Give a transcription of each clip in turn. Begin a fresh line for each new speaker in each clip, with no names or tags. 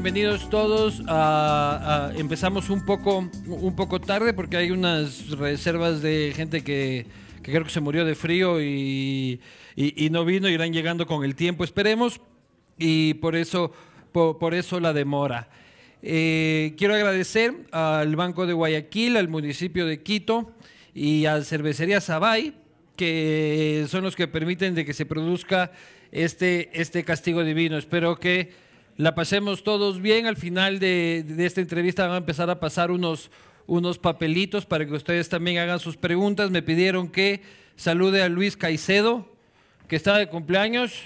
bienvenidos todos. empezamos un poco, un poco tarde porque hay unas reservas de gente que, creo que se murió de frío y, no vino, irán llegando con el tiempo, esperemos, y por eso, eso la demora. Eh, quiero agradecer al Banco de Guayaquil, al municipio de Quito y a Cervecería Sabay, que son los que permiten de que se produzca este, este castigo divino. Espero que la pasemos todos bien. Al final de, esta entrevista van a empezar a pasar unos, unos papelitos para que ustedes también hagan sus preguntas. Me pidieron que salude a Luis Caicedo, que está de cumpleaños.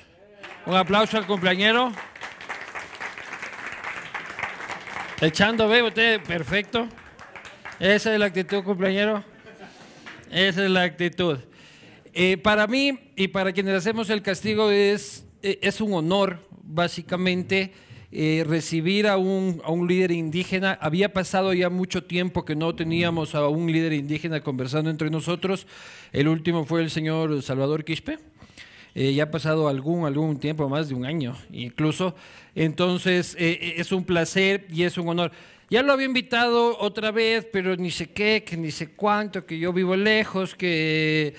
Un aplauso al cumpleañero. Echando veo usted perfecto. Esa es la actitud, cumpleañero. Esa es la actitud. Eh, para mí y para quienes hacemos el castigo es, eh, es un honor básicamente eh, recibir a un, líder indígena. Había pasado ya mucho tiempo que no teníamos a un líder indígena conversando entre nosotros. El último fue el señor Salvador Quispe. Eh, ya ha pasado algún, algún tiempo, más de un año incluso. Entonces, eh, es un placer y es un honor. Ya lo había invitado otra vez, pero ni sé qué, que ni sé cuánto, que yo vivo lejos, que,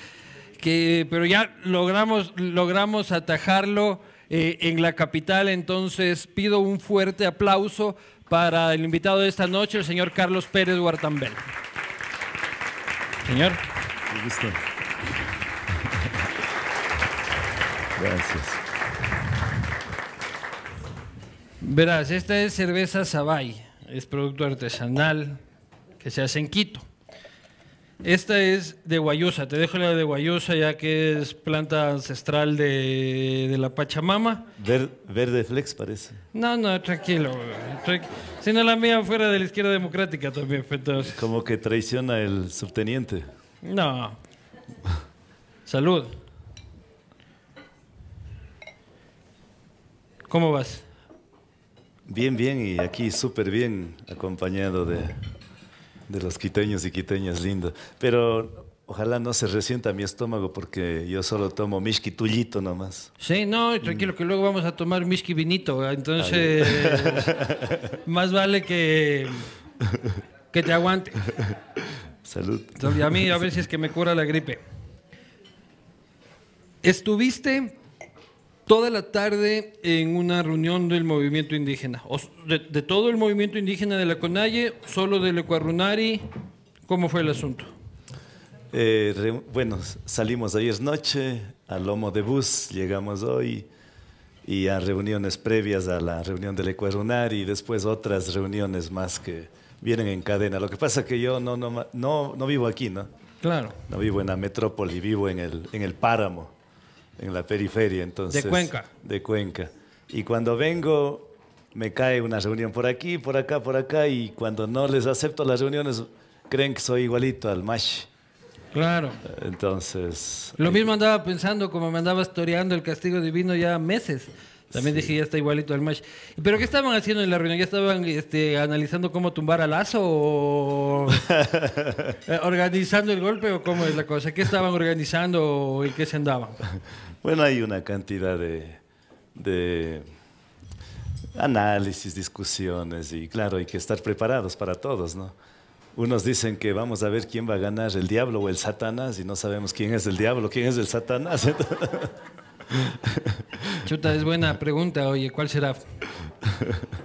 pero ya logramos, logramos atajarlo. Eh, en la capital. Entonces pido un fuerte aplauso para el invitado de esta noche, el señor Carlos Pérez Huartambel. Señor. Gracias. Verás, esta es cerveza Sabay, es producto artesanal que se hace en Quito. Esta es de Guayusa, te dejo la de Guayusa ya que es planta ancestral de, la Pachamama.
verde flex parece.
No, no, tranquilo. si no la mía fuera de la izquierda democrática también, entonces.
Como que traiciona el subteniente.
No. Salud.
¿Cómo vas? Bien, bien, y aquí súper bien acompañado de de los quiteños y quiteñas lindo Pero ojalá no se resienta mi estómago porque yo solo tomo mishki tullito nomás.
Sí, no, tranquilo que luego vamos a tomar mishki vinito. Entonces, más vale que, que te aguante. Salud. Y a mí a veces que me cura la gripe. Estuviste toda la tarde en una reunión del movimiento indígena, de, todo el movimiento indígena de la Conalle, solo del Ecuarunari, ¿cómo fue el asunto?
Eh, bueno, salimos ayer noche al lomo de bus, llegamos hoy y a reuniones previas a la reunión del Ecuarunari y después otras reuniones más que vienen en cadena. Lo que pasa es que yo no, no, no, no vivo aquí, ¿no?
Claro. No vivo en
la metrópoli, vivo en el, en el páramo en la periferia, entonces. De Cuenca. De Cuenca. Y cuando vengo, me cae una reunión por aquí, por acá, por acá, y cuando no les acepto las reuniones, creen que soy igualito al Mash. Claro. Entonces.
Lo eh, mismo andaba pensando, como me andaba historiando el castigo divino ya meses. También dije, ya está igualito el match. ¿Pero qué estaban haciendo en la reunión? ¿Ya estaban este, analizando cómo tumbar a Lazo o eh, organizando el golpe o cómo es la cosa? ¿Qué estaban organizando y qué se andaban?
Bueno, hay una cantidad de, de análisis, discusiones y claro, hay que estar preparados para todos, ¿no? Unos dicen que vamos a ver quién va a ganar, el diablo o el satanás, y no sabemos quién es el diablo, quién es el satanás.
Chuta, es buena pregunta, oye, ¿cuál será?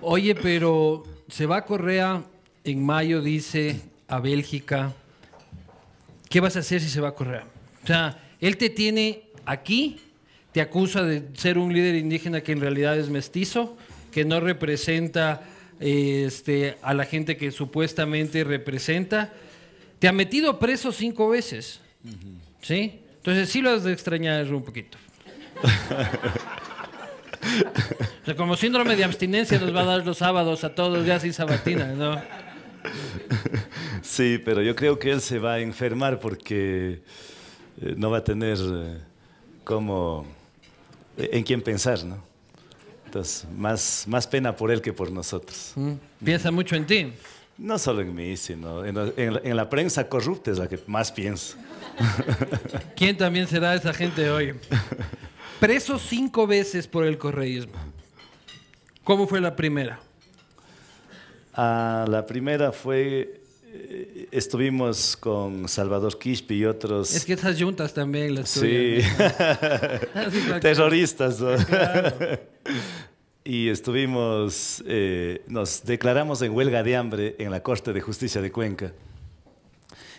Oye, pero se va a Correa en mayo, dice, a Bélgica. ¿Qué vas a hacer si se va a Correa? O sea, él te tiene aquí, te acusa de ser un líder indígena que en realidad es mestizo, que no representa este, a la gente que supuestamente representa. Te ha metido preso cinco veces, ¿sí? Entonces sí lo has de extrañar un poquito como síndrome de abstinencia nos va a dar los sábados a todos, ya sin sabatina, ¿no?
Sí, pero yo creo que él se va a enfermar porque eh, no va a tener eh, como eh, en quién pensar, ¿no? Entonces, más, más pena por él que por nosotros. Mm. ¿Piensa mucho en ti? No solo en mí, sino en en la prensa corrupta es la que más pienso.
¿Quién también será esa gente hoy? preso cinco veces por el correísmo. ¿Cómo fue la primera?
Ah, la primera fue eh, estuvimos con Salvador Quispe y otros. Es que esas juntas también las Sí.
Terroristas.
y estuvimos, eh, nos declaramos en huelga de hambre en la Corte de Justicia de Cuenca.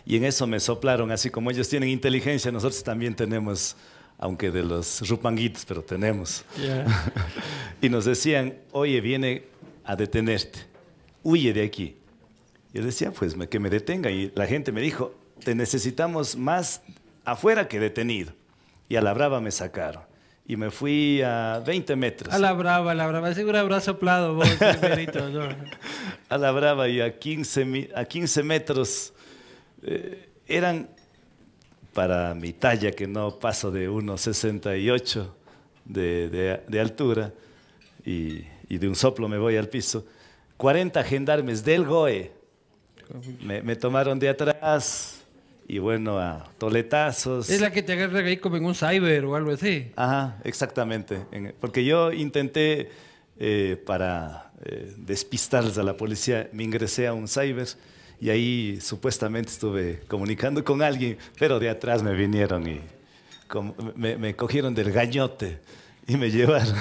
Y en eso me soplaron, así como ellos tienen inteligencia, nosotros también tenemos aunque de los rupanguitos, pero tenemos. y nos decían, oye, viene a detenerte, huye de aquí. Yo decía, pues que me detenga. Y la gente me dijo, te necesitamos más afuera que detenido. Y a la brava me sacaron. Y me fui a 20 metros. A
la brava, a la brava. Seguro habrá soplado vos, primerito,
A la brava y a 15, a 15 metros. Eh, eran para mi talla, que no paso de 1,68 de, de, altura, y, de un soplo me voy al piso, 40 gendarmes del GOE me, tomaron de atrás, y bueno, a toletazos. Es
la que te agarra ahí como en un cyber o algo así. Ajá,
exactamente. Porque yo intenté, eh, para eh, despistarles a la policía, me ingresé a un cyber y ahí supuestamente estuve comunicando con alguien, pero de atrás me vinieron y me, cogieron del gañote y me llevaron.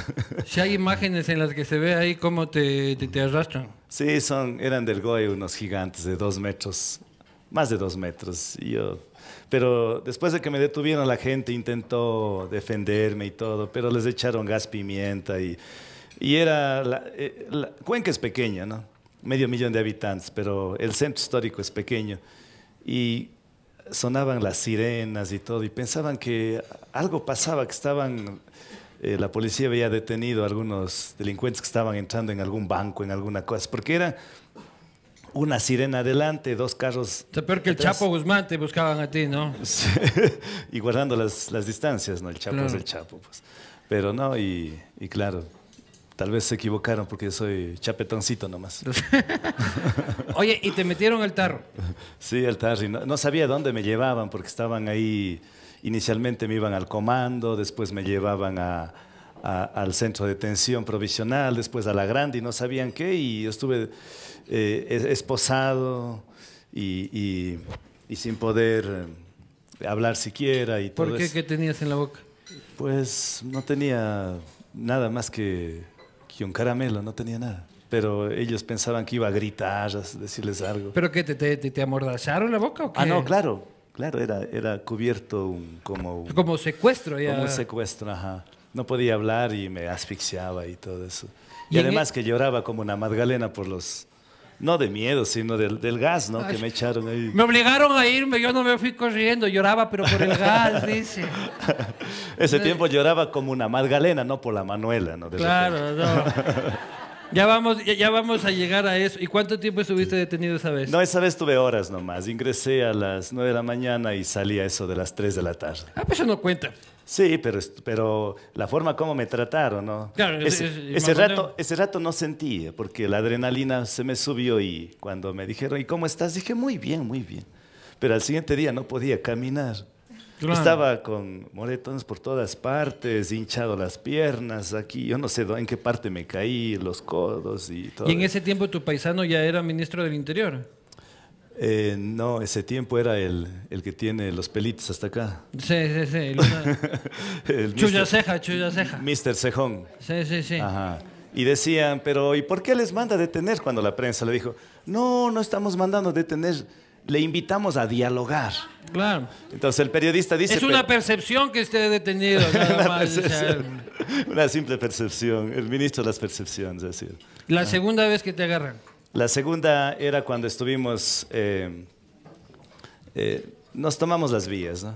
Si hay imágenes en las que se ve ahí cómo te, te, arrastran.
Sí, son, eran del Goy unos gigantes de dos metros, más de dos metros. yo, pero después de que me detuvieron, la gente intentó defenderme y todo, pero les echaron gas pimienta y, y era. la, eh, Cuenca es pequeña, ¿no? medio millón de habitantes, pero el centro histórico es pequeño. Y sonaban las sirenas y todo, y pensaban que algo pasaba, que estaban, eh, la policía había detenido a algunos delincuentes que estaban entrando en algún banco, en alguna cosa, porque era una sirena adelante, dos carros. Está peor que el Chapo
Guzmán te buscaban a ti, ¿no?
y guardando las, las, distancias, ¿no? El Chapo es el Chapo, pues. Pero no, y, y claro, Tal vez se equivocaron porque yo soy chapetoncito nomás.
Oye, ¿y te metieron al tarro?
Sí, al tarro. No, no, sabía dónde me llevaban porque estaban ahí. Inicialmente me iban al comando, después me llevaban al centro de detención provisional, después a la grande y no sabían qué. Y estuve eh, esposado y, sin poder eh, hablar siquiera. Y ¿Por qué? ¿Qué
tenías en la boca? Pues no
tenía nada más que y un caramelo, no tenía nada. Pero ellos pensaban que iba a gritar, a decirles algo.
¿Pero qué? ¿Te, te, te amordazaron la boca o ah, qué? Ah, no,
claro. Claro, era, era cubierto como... como
secuestro ya. Como un
secuestro, ajá. No podía hablar y me asfixiaba y todo eso. Y, además e- que lloraba como una Magdalena por los no de miedo, sino del, gas, ¿no? que me echaron ahí. Me
obligaron a irme, yo no me fui corriendo, lloraba, pero por el gas, dice.
Ese tiempo lloraba como una Magdalena, no por la Manuela, ¿no?
claro, no. Ya vamos, ya, vamos a llegar a eso. ¿Y cuánto tiempo estuviste detenido esa vez?
No, esa vez tuve horas nomás. Ingresé a las 9 de la mañana y salí a eso de las 3 de la tarde. Ah, pues eso no cuenta. Sí, pero, pero la forma como me trataron, ¿no? ese, rato, ese rato no sentí, porque la adrenalina se me subió y cuando me dijeron, ¿y cómo estás? Dije, muy bien, muy bien. Pero al siguiente día no podía caminar.
Estaba
con moretones por todas partes, hinchado las piernas aquí, yo no sé en qué parte me caí, los codos y todo. ¿Y en
ese tiempo tu paisano ya era ministro del Interior?
Eh, no, ese tiempo era el, que tiene los pelitos hasta acá.
Sí, sí, sí. el chulla mister, ceja, chulla ceja.
Mr. Cejón. Sí, sí, sí. Ajá. Y decían, pero ¿y por qué les manda a detener? Cuando la prensa le dijo, no, no estamos mandando a detener, le invitamos a dialogar.
Claro. Entonces el periodista dice... Es una percepción que esté detenido. más,
una simple percepción. El ministro de las percepciones, decir.
La ah. segunda vez que te agarran.
La segunda era cuando estuvimos, eh, eh, nos tomamos las vías.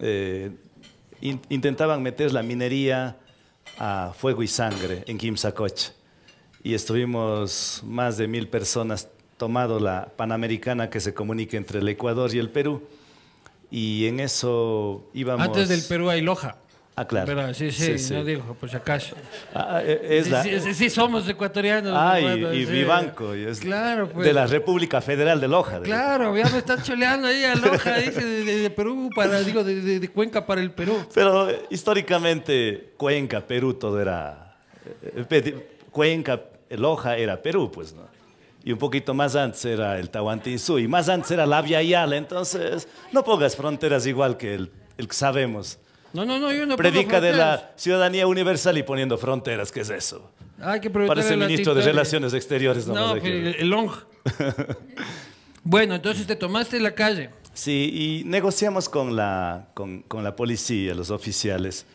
Eh, intentaban meter la minería a fuego y sangre en Quimsacoche Y estuvimos más de mil personas tomado la Panamericana que se comunica entre el Ecuador y el Perú. Y en eso íbamos... Antes del
Perú hay Loja. Ah, claro. sí, sí, no digo, por si acaso.
Ah, eh, eh,
sí, somos ecuatorianos. Ah, y, mi banco
es claro, pues. De la República Federal de Loja.
Claro, ya me están choleando ahí a Loja, dice, de, Perú, para, digo, de, Cuenca para el Perú.
Pero eh, históricamente, Cuenca, Perú, todo era... Cuenca, Loja era Perú, pues, ¿no? y un poquito más antes era el Tahuantinsú y más antes era la Via Yala. Entonces, no pongas fronteras igual que el que sabemos.
No, no, no, no Predica de la
ciudadanía universal y poniendo fronteras, ¿qué es eso?
Hay que ministro de Relaciones
Exteriores. No, no pues,
el long. bueno, entonces te tomaste la calle.
Sí, y negociamos con la, con, con policía, los oficiales.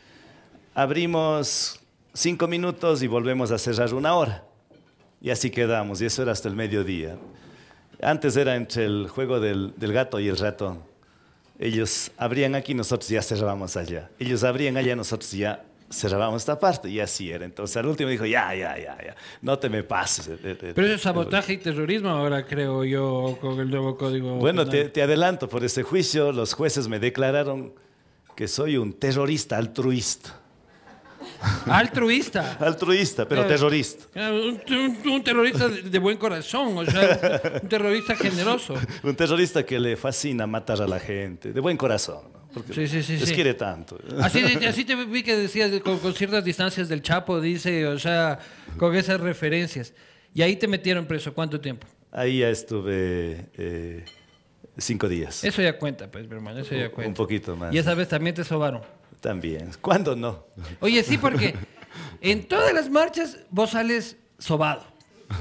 Abrimos cinco minutos y volvemos a cerrar una hora. Y así quedamos, y eso era hasta el mediodía. Antes era entre el juego del, del gato y el ratón. Ellos abrían aquí, nosotros ya cerrábamos allá. Ellos abrían allá, nosotros ya cerrábamos esta parte. Y así era. Entonces al último dijo, ya, ya, ya, ya, no te me pases. Pero es sabotaje
y terrorismo ahora, creo yo, con el nuevo código. Bueno, te,
adelanto, por ese juicio los jueces me declararon que soy un terrorista altruista.
Altruista.
Altruista, pero eh, terrorista.
Eh, un, terrorista de buen corazón, un terrorista generoso.
Un terrorista que le fascina matar a la gente, de buen corazón. Porque les quiere tanto. Así, así,
te vi que decías con, ciertas distancias del Chapo, dice, o sea, con esas referencias. Y ahí te metieron preso, ¿cuánto tiempo?
Ahí ya estuve eh, cinco días. Eso
ya cuenta, pues, hermano, ya cuenta. Un poquito más. Y esa vez también te sobaron. También. ¿Cuándo no? Oye, sí, porque en todas las marchas vos sales sobado.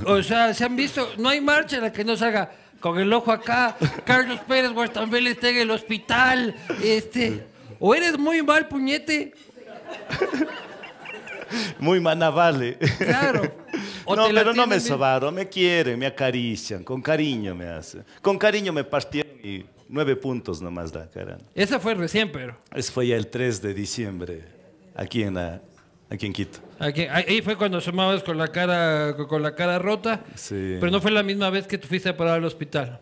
O sea, se han visto, no hay marcha en la que no salga con el ojo acá, Carlos Pérez, también Vélez, en el hospital, este, o eres muy mal puñete.
Muy manavale. Claro.
no, pero no me sobaron, me
quieren, me acarician, con cariño me hacen. Con cariño me partieron y Nueve puntos nomás la cara
Esa fue recién, pero.
Eso fue ya el 3 de diciembre, aquí en, aquí en Quito.
Aquí, ahí fue cuando sumabas con la cara, con la cara rota.
Sí. Pero no
fue la misma vez que tú fuiste a parar al hospital.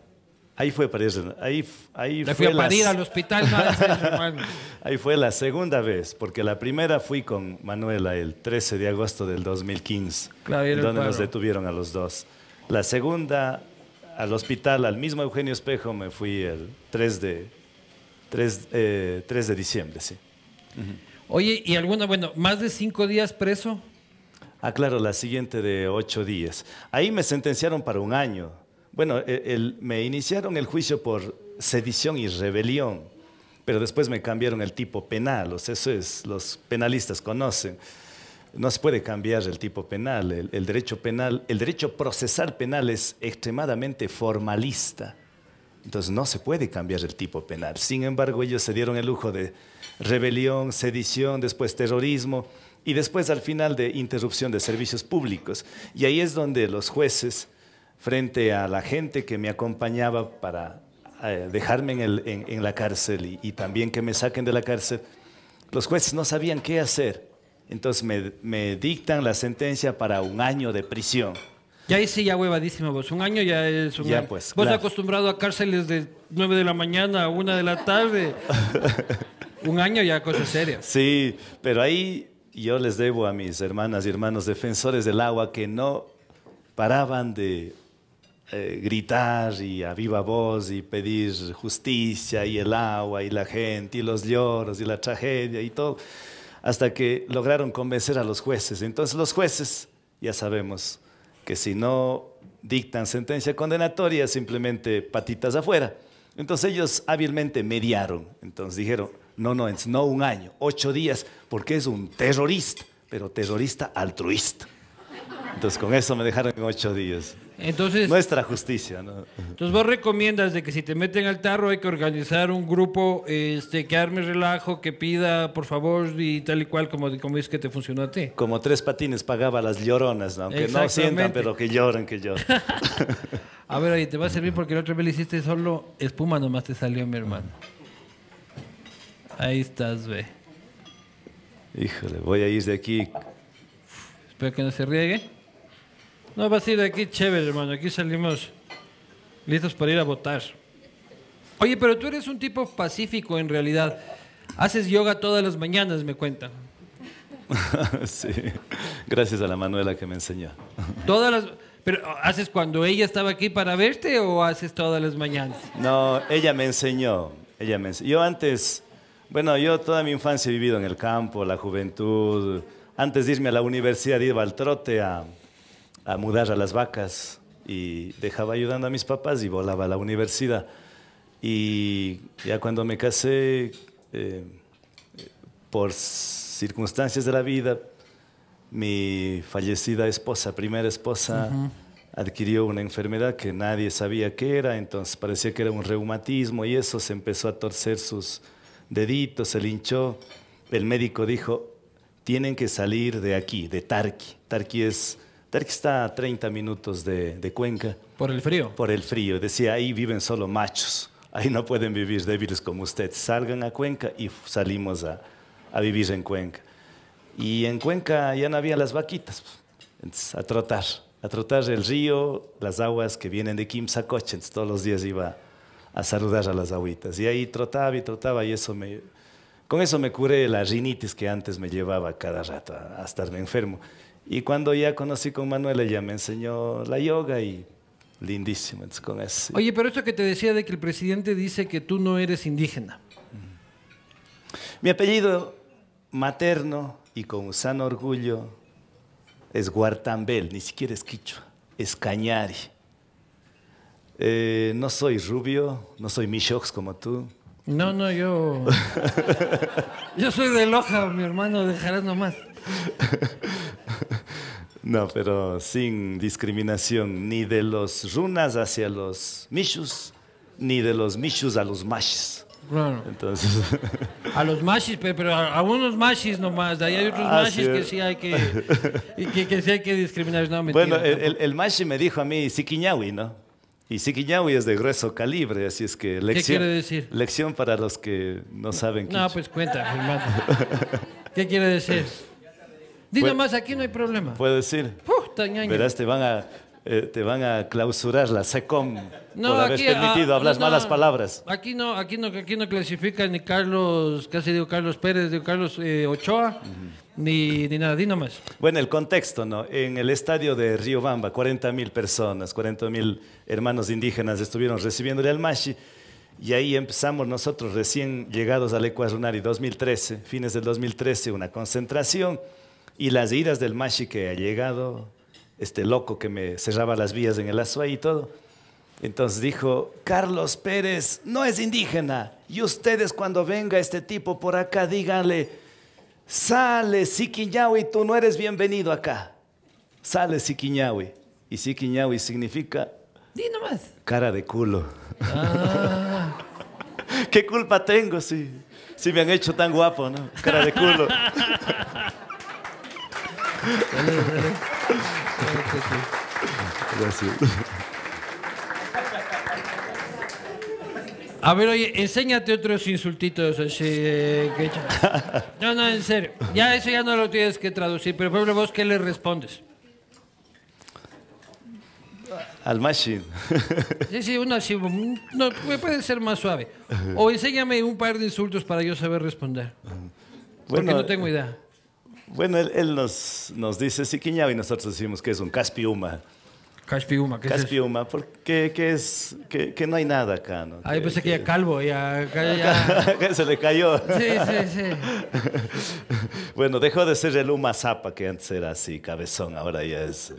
Ahí fue para eso.
Ahí, ahí Le fui a parir al hospital.
ahí fue la segunda vez, porque la primera fui con Manuela el 13 de agosto del 2015, donde nos detuvieron a los dos. La segunda al hospital, al mismo Eugenio Espejo, me fui el 3 de, 3, eh, de diciembre, sí.
Oye, ¿y alguna, bueno, más
de cinco días preso? Ah, claro, la siguiente de ocho días. Ahí me sentenciaron para un año. Bueno, e, me iniciaron el juicio por sedición y rebelión, pero después me cambiaron el tipo penal, o sea, eso es, los penalistas conocen no se puede cambiar el tipo penal. El, derecho penal, el derecho procesal penal es extremadamente formalista. Entonces no se puede cambiar el tipo penal. Sin embargo, ellos se dieron el lujo de rebelión, sedición, después terrorismo y después al final de interrupción de servicios públicos. Y ahí es donde los jueces, frente a la gente que me acompañaba para eh, dejarme en, la cárcel y también que me saquen de la cárcel, los jueces no sabían qué hacer entonces me, dictan la sentencia para un año de prisión.
Ya ahí sí, ya huevadísimo vos. Un año ya es un año. Pues, vos acostumbrado a cárceles de 9 de la mañana a 1 de la tarde. un año ya cosa seria.
Sí, pero ahí yo les debo a mis hermanas y hermanos defensores del agua que no paraban de eh, gritar y a viva voz y pedir justicia y el agua y la gente y los lloros y la tragedia y todo hasta que lograron convencer a los jueces. Entonces los jueces, ya sabemos que si no dictan sentencia condenatoria, simplemente patitas afuera. Entonces ellos hábilmente mediaron. Entonces dijeron, no, no, no un año, ocho días, porque es un terrorista, pero terrorista altruista. Entonces con eso me dejaron ocho días. Entonces, Nuestra justicia, Entonces
vos recomiendas de que si te meten al tarro hay que organizar un grupo este, que arme relajo, que pida por favor y tal y cual como, como que te funcionó a ti.
Como tres patines pagaba las lloronas, aunque no sientan, pero que lloran que lloren.
a ver, ahí te va a servir porque la otra vez le hiciste solo espuma nomás te salió mi hermano. Ahí estás, ve.
Híjole, voy a ir
de aquí. Espero que no se riegue. No, va a ir aquí chévere, hermano. Aquí salimos listos para ir a votar. Oye, pero tú eres un tipo pacífico en realidad. Haces yoga todas las mañanas, me cuenta
sí, gracias a la Manuela que me enseñó.
Todas ¿Pero haces cuando ella estaba aquí para verte o haces todas las mañanas?
No, ella me enseñó. Ella me enseñó. Yo antes, bueno, yo toda mi infancia he vivido en el campo, la juventud. Antes de irme a la universidad iba al trote a a mudar a las vacas y dejaba ayudando a mis papás y volaba a la universidad. Y ya cuando me casé, eh, por circunstancias de la vida, mi fallecida esposa, primera esposa, adquirió una enfermedad que nadie sabía qué era, entonces parecía que era un reumatismo y eso se empezó a torcer sus deditos, se linchó. El médico dijo, tienen que salir de aquí, de Tarqui. Tarqui es Ter está a 30 minutos de, de, Cuenca. ¿Por el frío? Por el frío. Decía, ahí viven solo machos. Ahí no pueden vivir débiles como ustedes. Salgan a Cuenca y salimos a, a vivir en Cuenca. Y en Cuenca ya no había las vaquitas. Pues. Entonces, a trotar. A trotar el río, las aguas que vienen de Quimsacoche. Entonces, todos los días iba a saludar a las aguitas. Y ahí trotaba y trotaba y eso me... Con eso me curé la rinitis que antes me llevaba cada rato a, a estarme enfermo. Y cuando ya conocí con Manuela, ella me enseñó la yoga y lindísimo. con
Oye, pero esto que te decía de que el presidente dice que tú no eres indígena.
Mi apellido materno y con sano orgullo es Guartambel, ni siquiera es quichua, es cañari. Eh, no soy rubio, no soy michox como tú.
No, no, yo. yo soy de Loja, mi hermano, dejarás nomás.
no, pero sin discriminación ni de los runas hacia los michus, ni de los michus a los mashis.
Claro. Entonces. a los mashis, pero a, unos mashis nomás. De ahí hay otros mashis que sí hay que, que, que discriminar. bueno, el, el, me dijo a mí,
Sikiñawi, ¿no? Y Siquiñahui es de grueso calibre, así es que lección. Lección para los que no saben. qué. No, pues cuenta, hermano.
¿Qué quiere decir? Dí más, aquí no hay problema.
Puedo decir. Verás, te van a, eh, te van a clausurar la SECOM no, por haber permitido ah, hablar malas palabras.
Aquí no, aquí no, aquí no clasifica ni Carlos, casi digo Carlos Pérez, digo Carlos eh, Ochoa, ni, ni nada. ni más.
Bueno, el contexto, ¿no? En el estadio de Río Bamba... 40 mil personas, 40 mil... hermanos indígenas estuvieron recibiéndole al Mashi. Y ahí empezamos nosotros, recién llegados al Ecuador 2013, fines del 2013, una concentración y las iras del Mashi que ha llegado, este loco que me cerraba las vías en el Azuay y todo. Entonces dijo, Carlos Pérez no es indígena y ustedes cuando venga este tipo por acá díganle Sale, Sikiñawi, tú no eres bienvenido acá. Sale, Sikiñawi. Y Sikiñawi significa. nomás. Cara de culo.
Ah.
¿Qué culpa tengo si, si me han hecho tan guapo, no? Cara de culo.
Gracias.
A ver, oye, enséñate otros insultitos así eh, No, no, en serio. Ya eso ya no lo tienes que traducir, pero pueblo, vos, ¿qué le respondes? Al machine. Sí, sí, uno así, no, puede ser más suave. O enséñame un par de insultos para yo saber responder. Porque no tengo idea. Eh, bueno,
él, nos, nos dice siquiñao y nosotros decimos que es un caspiuma. Caspiuma, ¿qué es? porque no hay nada acá. ¿no? Ah,
pensé que, ya calvo, ya,
Se le cayó. Sí, sí,
sí.
bueno, dejó de ser el Uma Zapa, que antes era así, cabezón, ahora ya es...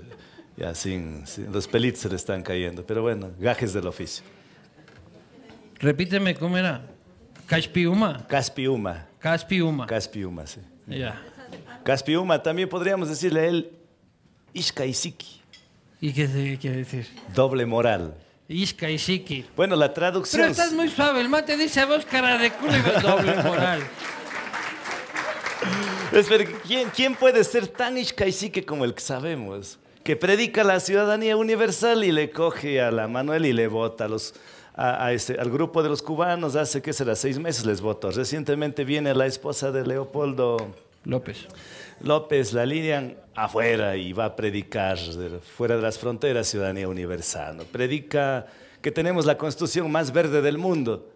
Ya sin, los pelitos se le están cayendo, pero bueno, gajes del oficio.
Repíteme, ¿cómo era?
Caspiuma. Caspiuma. Caspiuma. Caspiuma, sí. Ya. Caspiuma, también podríamos decirle a él Ishkaisiki.
¿Y qué quiere decir?
Doble moral. Isca Siki. Bueno, la traducción. Pero estás
muy suave, el mate dice a vos cara de culo y doble moral. Espera, ¿quién,
puede ser tan Isca y Siki como el que sabemos? Que predica la ciudadanía universal y le coge a la Manuel y le vota los, a, al grupo de los cubanos, hace que será seis meses les votó. Recientemente viene la esposa de Leopoldo López. López la línea afuera y va a predicar fuera de las fronteras ciudadanía universal. Predica que tenemos la constitución más verde del mundo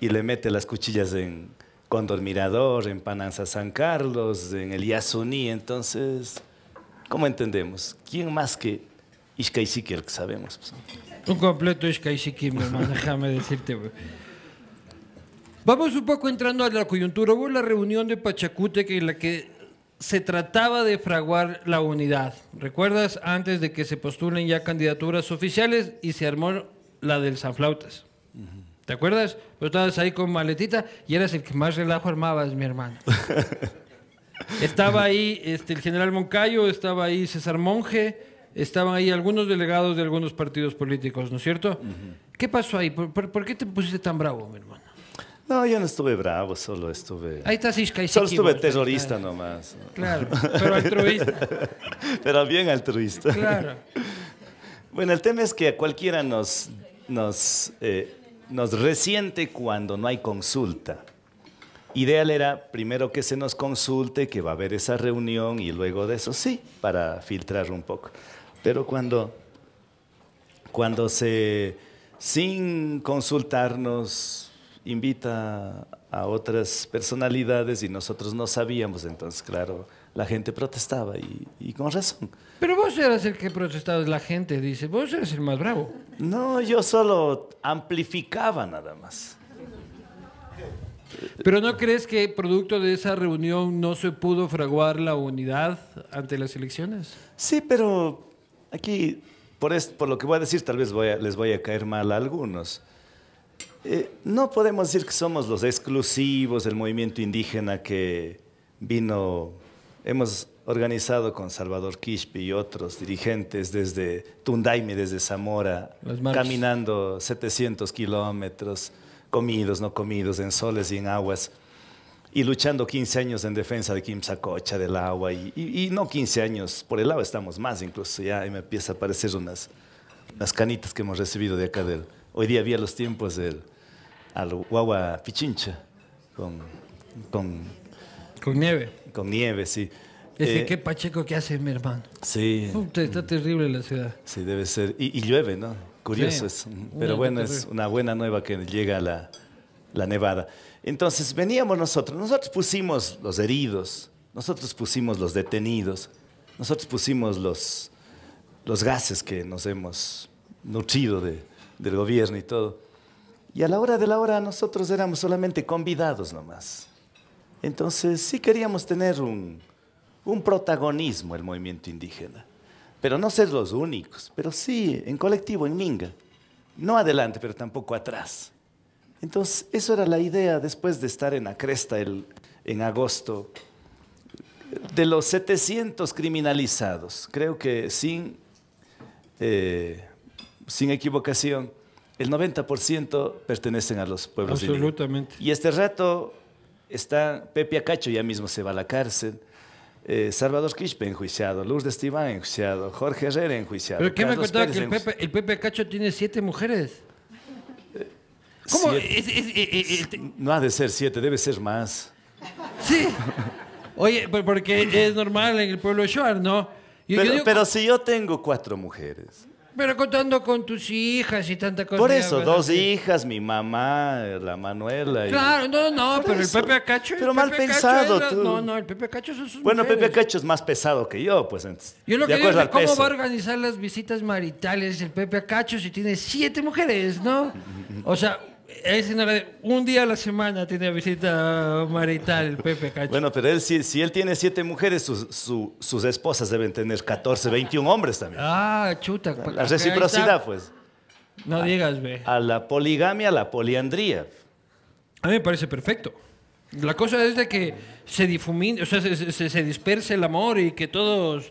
y le mete las cuchillas en Condor Mirador, en Pananza San Carlos, en el Yasuní. Entonces, ¿cómo entendemos? ¿Quién más que Ishkaisiqui, el
que sabemos? Un completo Ishkaisiqui, mi hermano, déjame decirte. Vamos un poco entrando a la coyuntura. Hubo la reunión de Pachacute que en la que se trataba de fraguar la unidad. ¿Recuerdas? Antes de que se postulen ya candidaturas oficiales y se armó la del San ¿Te acuerdas? Tú estabas ahí con maletita y eras el que más relajo armabas, mi hermano. estaba ahí este, el general Moncayo, estaba ahí César Monje, estaban ahí algunos delegados de algunos partidos políticos, ¿no es cierto? ¿Qué pasó ahí? ¿Por, por qué te pusiste tan bravo, mi hermano? No, yo no estuve bravo, solo estuve. Ahí está Solo estuve terrorista nomás. Claro, pero altruista. pero bien altruista. Claro.
Bueno, el tema es que a cualquiera nos, nos, eh, nos resiente cuando no hay consulta. Ideal era primero que se nos consulte, que va a haber esa reunión y luego de eso sí, para filtrar un poco. Pero cuando, cuando se, sin consultarnos, invita a otras personalidades y nosotros no sabíamos, entonces claro, la gente protestaba y, con razón.
Pero vos eras el que protestaba, la gente dice, vos eras el más bravo. No, yo solo amplificaba nada más. Pero ¿no crees que producto de esa reunión no se pudo fraguar la unidad ante las elecciones? Sí, pero aquí, por,
por lo que voy a decir, tal vez les voy a caer mal a algunos. Eh, no podemos decir que somos los exclusivos del movimiento indígena que vino, hemos organizado con Salvador Quispe y otros dirigentes desde Tundaime, desde Zamora, caminando 700 kilómetros, comidos, no comidos, en soles y en aguas, y luchando 15 años en defensa de Quimsacocha, del agua, y, no 15 años, por el agua estamos más incluso, ya me empieza a aparecer unas, unas canitas que hemos recibido de acá del Hoy día había los tiempos del al guagua pichincha con, con, nieve. Con nieve, sí.
Ese eh, qué pacheco que hace mi hermano.
Sí. está
mm. terrible la ciudad.
Sí, debe ser. Y, llueve, ¿no? Curioso Pero bueno, es una buena nueva que llega la, la nevada. Entonces veníamos nosotros, nosotros pusimos los heridos, nosotros pusimos los detenidos, nosotros pusimos los, los gases que nos hemos nutrido de, del gobierno y todo. Y a la hora de la hora nosotros éramos solamente convidados nomás. Entonces sí queríamos tener un, protagonismo el movimiento indígena, pero no ser los únicos, pero sí en colectivo, en Minga. No adelante, pero tampoco atrás. Entonces, eso era la idea después de estar en la cresta el, en agosto. De los 700 criminalizados, creo que sin eh, sin equivocación, el 90% pertenecen a los pueblos Absolutamente. Y este rato está Pepe Acacho, ya mismo se va a la cárcel. Eh, Salvador Quispe enjuiciado, de Esteban enjuiciado, Jorge Herrera enjuiciado. ¿Pero qué me contaba que
el Pepe, Acacho tiene siete mujeres? Eh, ¿Cómo? Eh,
no ha de ser siete, debe ser más.
Sí. Oye, porque
es normal en el pueblo de ¿no? pero si yo tengo cuatro mujeres
pero contando con tus hijas y tanta cosa. Por eso, dos
hijas, mi mamá, la Manuela. Y... Claro,
no, no, pero el Pepe Acacho. Pero mal pensado tú. No, no, el Pepe Acacho es un. Bueno, Pepe
Acacho es más pesado que yo, pues entonces. Yo lo que digo es cómo va a
organizar las visitas maritales el Pepe Acacho si tiene siete mujeres, ¿no? O sea, un día a la semana tiene visita marital el Pepe Cacho. Bueno,
pero él, si, él tiene siete mujeres, sus, sus esposas deben tener 14, 21 hombres también.
Ah, chuta. La pues, reciprocidad,
pues. No digas, ve. A la poligamia, a la poliandría.
A mí me parece perfecto. La cosa es de que se difumine, o sea, se, se, disperse el amor y que todos...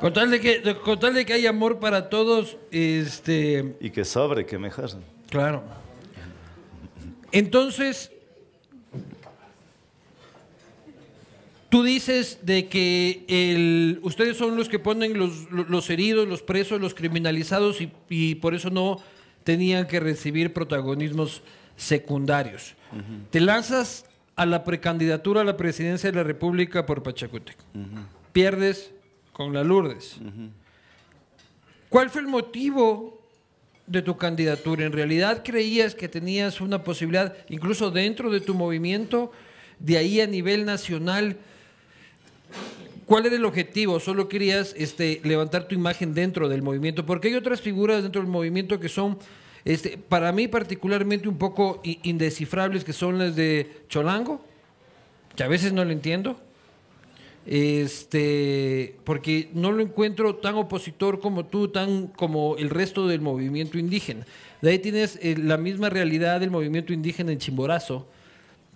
Con tal de que, con tal de que haya amor para todos,
este... Y que sobre, que mejor.
Claro. Entonces, Tú dices de que ustedes son los que ponen los, heridos, los presos, los criminalizados y, por eso no tenían que recibir protagonismos secundarios. Te lanzas a la precandidatura a la presidencia de la República por Pachacútec. Pierdes con la Lourdes. ¿Cuál fue el motivo de tu candidatura? ¿En realidad creías que tenías una posibilidad, incluso dentro de tu movimiento, de ahí a nivel nacional? ¿Cuál era el objetivo? ¿Solo querías este, levantar tu imagen dentro del movimiento? Porque hay otras figuras dentro del movimiento que son, este, para mí particularmente, un poco indescifrables, que son las de Cholango, que a veces no lo entiendo este, porque no lo encuentro tan opositor como tú, tan como el resto del movimiento indígena. De ahí tienes eh, la misma realidad del movimiento indígena en Chimborazo,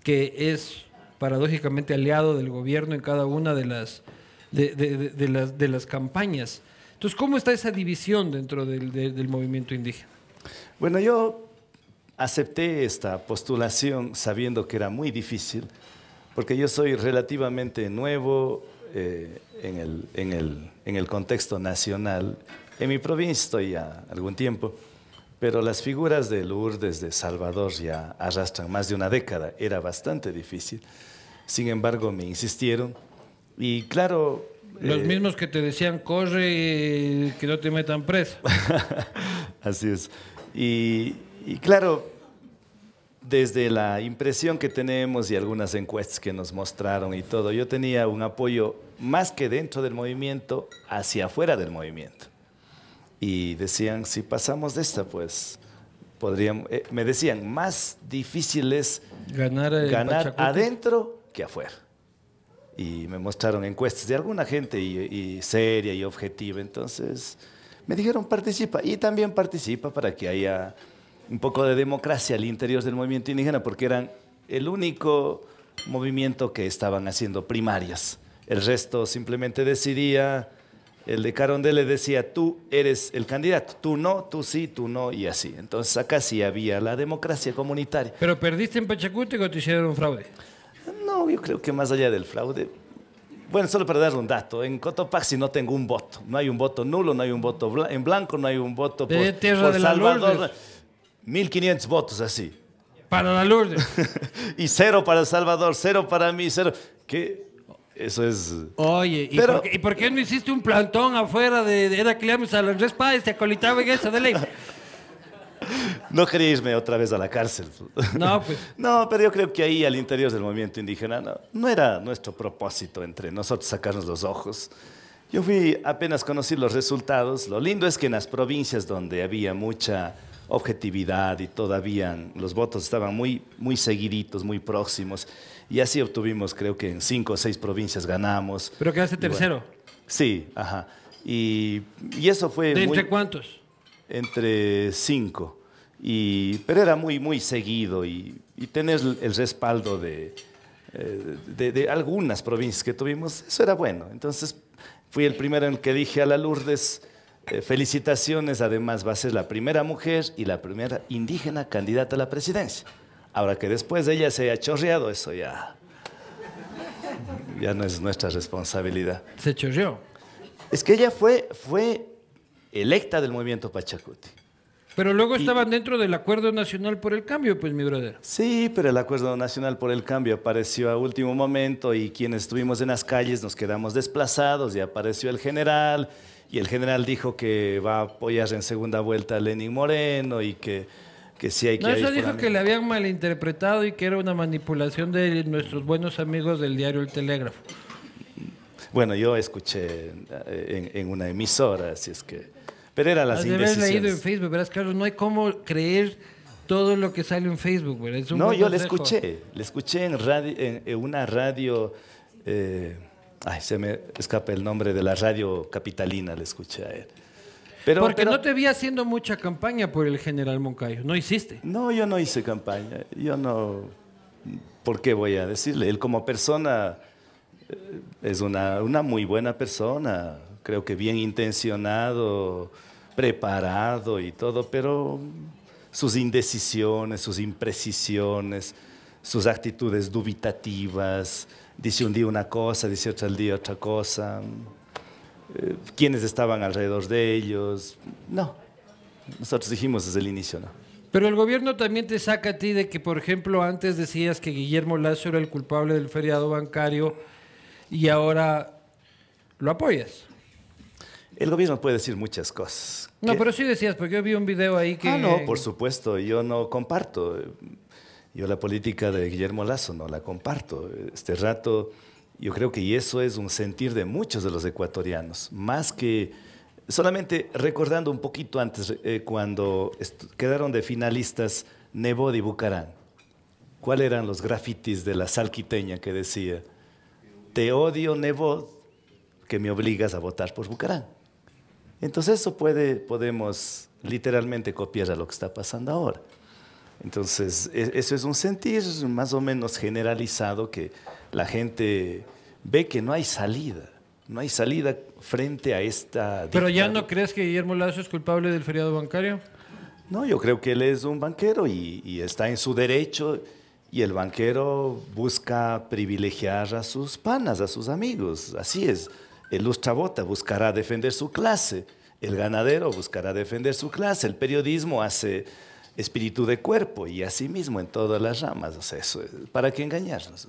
que es paradójicamente aliado del gobierno en cada una de las, de, las, campañas. Entonces, ¿cómo está esa división dentro del movimiento indígena?
Bueno, yo acepté esta postulación sabiendo que era muy difícil, porque yo soy relativamente nuevo eh, en, el, en, el, en el contexto nacional. En mi provincia estoy ya algún tiempo, pero las figuras de Lourdes de Salvador ya arrastran más de una década, era bastante difícil. Sin embargo, me insistieron y claro... Los eh,
mismos que te decían, corre y que no te metan preso.
Así es. Y, y claro, desde la impresión que tenemos y algunas encuestas que nos mostraron y todo, yo tenía un apoyo más que dentro del movimiento, hacia afuera del movimiento. Y decían, si pasamos de esta, pues podríamos. Eh, me decían, más difícil es ganar, ganar adentro que afuera. Y me mostraron encuestas de alguna gente y, y seria y objetiva. Entonces me dijeron, participa. Y también participa para que haya un poco de democracia al interior del movimiento indígena porque eran el único movimiento que estaban haciendo primarias. El resto simplemente decidía, el de Carondele le decía, tú eres el candidato, tú no, tú sí, tú no, y así. Entonces acá sí había la democracia comunitaria.
¿Pero perdiste en Pachacútec o te hicieron un fraude? No, yo
creo que más allá del fraude. Bueno, solo para dar un dato, en Cotopaxi no tengo un voto. No hay un voto nulo, no hay un voto en blanco, no hay un voto por, Salvador. 1500 votos así. Para la Lourdes. y cero para El Salvador, cero para mí, cero. ¿Qué? Eso es.
Oye, ¿y, por, qué, no hiciste un plantón afuera de, de Cleamos a los padres, Te acolitaba en eso de ley.
No quería irme otra vez a la cárcel. No, pues. No, pero yo creo que ahí al interior del movimiento indígena no, no era nuestro propósito entre nosotros sacarnos los ojos. Yo fui apenas conocí los resultados. Lo lindo es que en las provincias donde había mucha objetividad y todavía los votos estaban muy, muy seguiditos, muy próximos. Y así obtuvimos, creo que en cinco o seis provincias ganamos. ¿Pero quedaste tercero? sí, ajá. Y, y, eso fue... ¿De entre cuántos? Entre cinco. Y, pero era muy, muy seguido y, y tener el respaldo de, eh, de, de, algunas provincias que tuvimos, eso era bueno. Entonces fui el primero en que dije a la Lourdes eh, felicitaciones, además va a ser la primera mujer y la primera indígena candidata a la presidencia. Ahora que después de ella se haya chorreado, eso ya, ya no es nuestra responsabilidad. Se chorreó. Es que ella fue, fue electa del movimiento Pachacuti.
Pero luego estaban dentro del Acuerdo Nacional por el Cambio, pues mi brother.
Sí, pero el Acuerdo Nacional por el Cambio apareció a último momento y quienes estuvimos en las calles nos quedamos desplazados y apareció el general y el general dijo que va a apoyar en segunda vuelta a Lenin Moreno y que, que sí hay que... No, eso dijo que
le habían malinterpretado y que era una manipulación de nuestros buenos amigos del diario El Telégrafo.
Bueno, yo escuché eh, en, una emisora, así es que... Pero era las indecisiones. leído en
Facebook, verás, Carlos, no hay cómo creer todo lo que sale en Facebook, No, yo le escuché,
le escuché en, radio, en, una radio... Eh, Ay, se me escapa el nombre de la radio capitalina, le escuché a él. Porque no
te vi haciendo mucha campaña por el general Moncayo, no hiciste. No, yo no hice campaña, yo
no... ¿Por qué voy a decirle? Él como persona eh, es una muy buena persona, creo que bien intencionado, preparado y todo, pero sus indecisiones, sus imprecisiones, sus actitudes dubitativas, dice un día una cosa, dice otro día otra cosa, eh, quiénes estaban alrededor de ellos. No, nosotros dijimos desde el inicio, ¿no?
Pero el gobierno también te saca a ti de que, por ejemplo, antes decías que Guillermo Lazo era el culpable del feriado bancario y ahora lo apoyas.
El gobierno puede decir muchas cosas. No,
pero sí decías, porque yo vi un video ahí que... Ah, no, por
supuesto, yo no comparto yo la política de Guillermo Lazo no la comparto. Este rato, yo creo que y eso es un sentir de muchos de los ecuatorianos, más que solamente recordando un poquito antes, eh, cuando quedaron de finalistas Nebod y Bucarán. ¿Cuáles eran los grafitis de la salquiteña que decía, te odio Nebod, que me obligas a votar por Bucarán? Entonces eso puede, podemos literalmente copiar a lo que está pasando ahora. Entonces, e, eso es un sentir más o menos generalizado que la gente ve que no hay salida, no hay salida frente a esta... Pero
ya no crees que Guillermo Lazo es culpable del feriado bancario?
No, yo creo que él es un banquero y, está en su derecho y el banquero busca privilegiar a sus panas, a sus amigos, así es. El lustrabota buscará defender su clase, el ganadero buscará defender su clase, el periodismo hace espíritu de cuerpo y asimismo en todas las ramas. O sea, eso, ¿para qué engañarnos?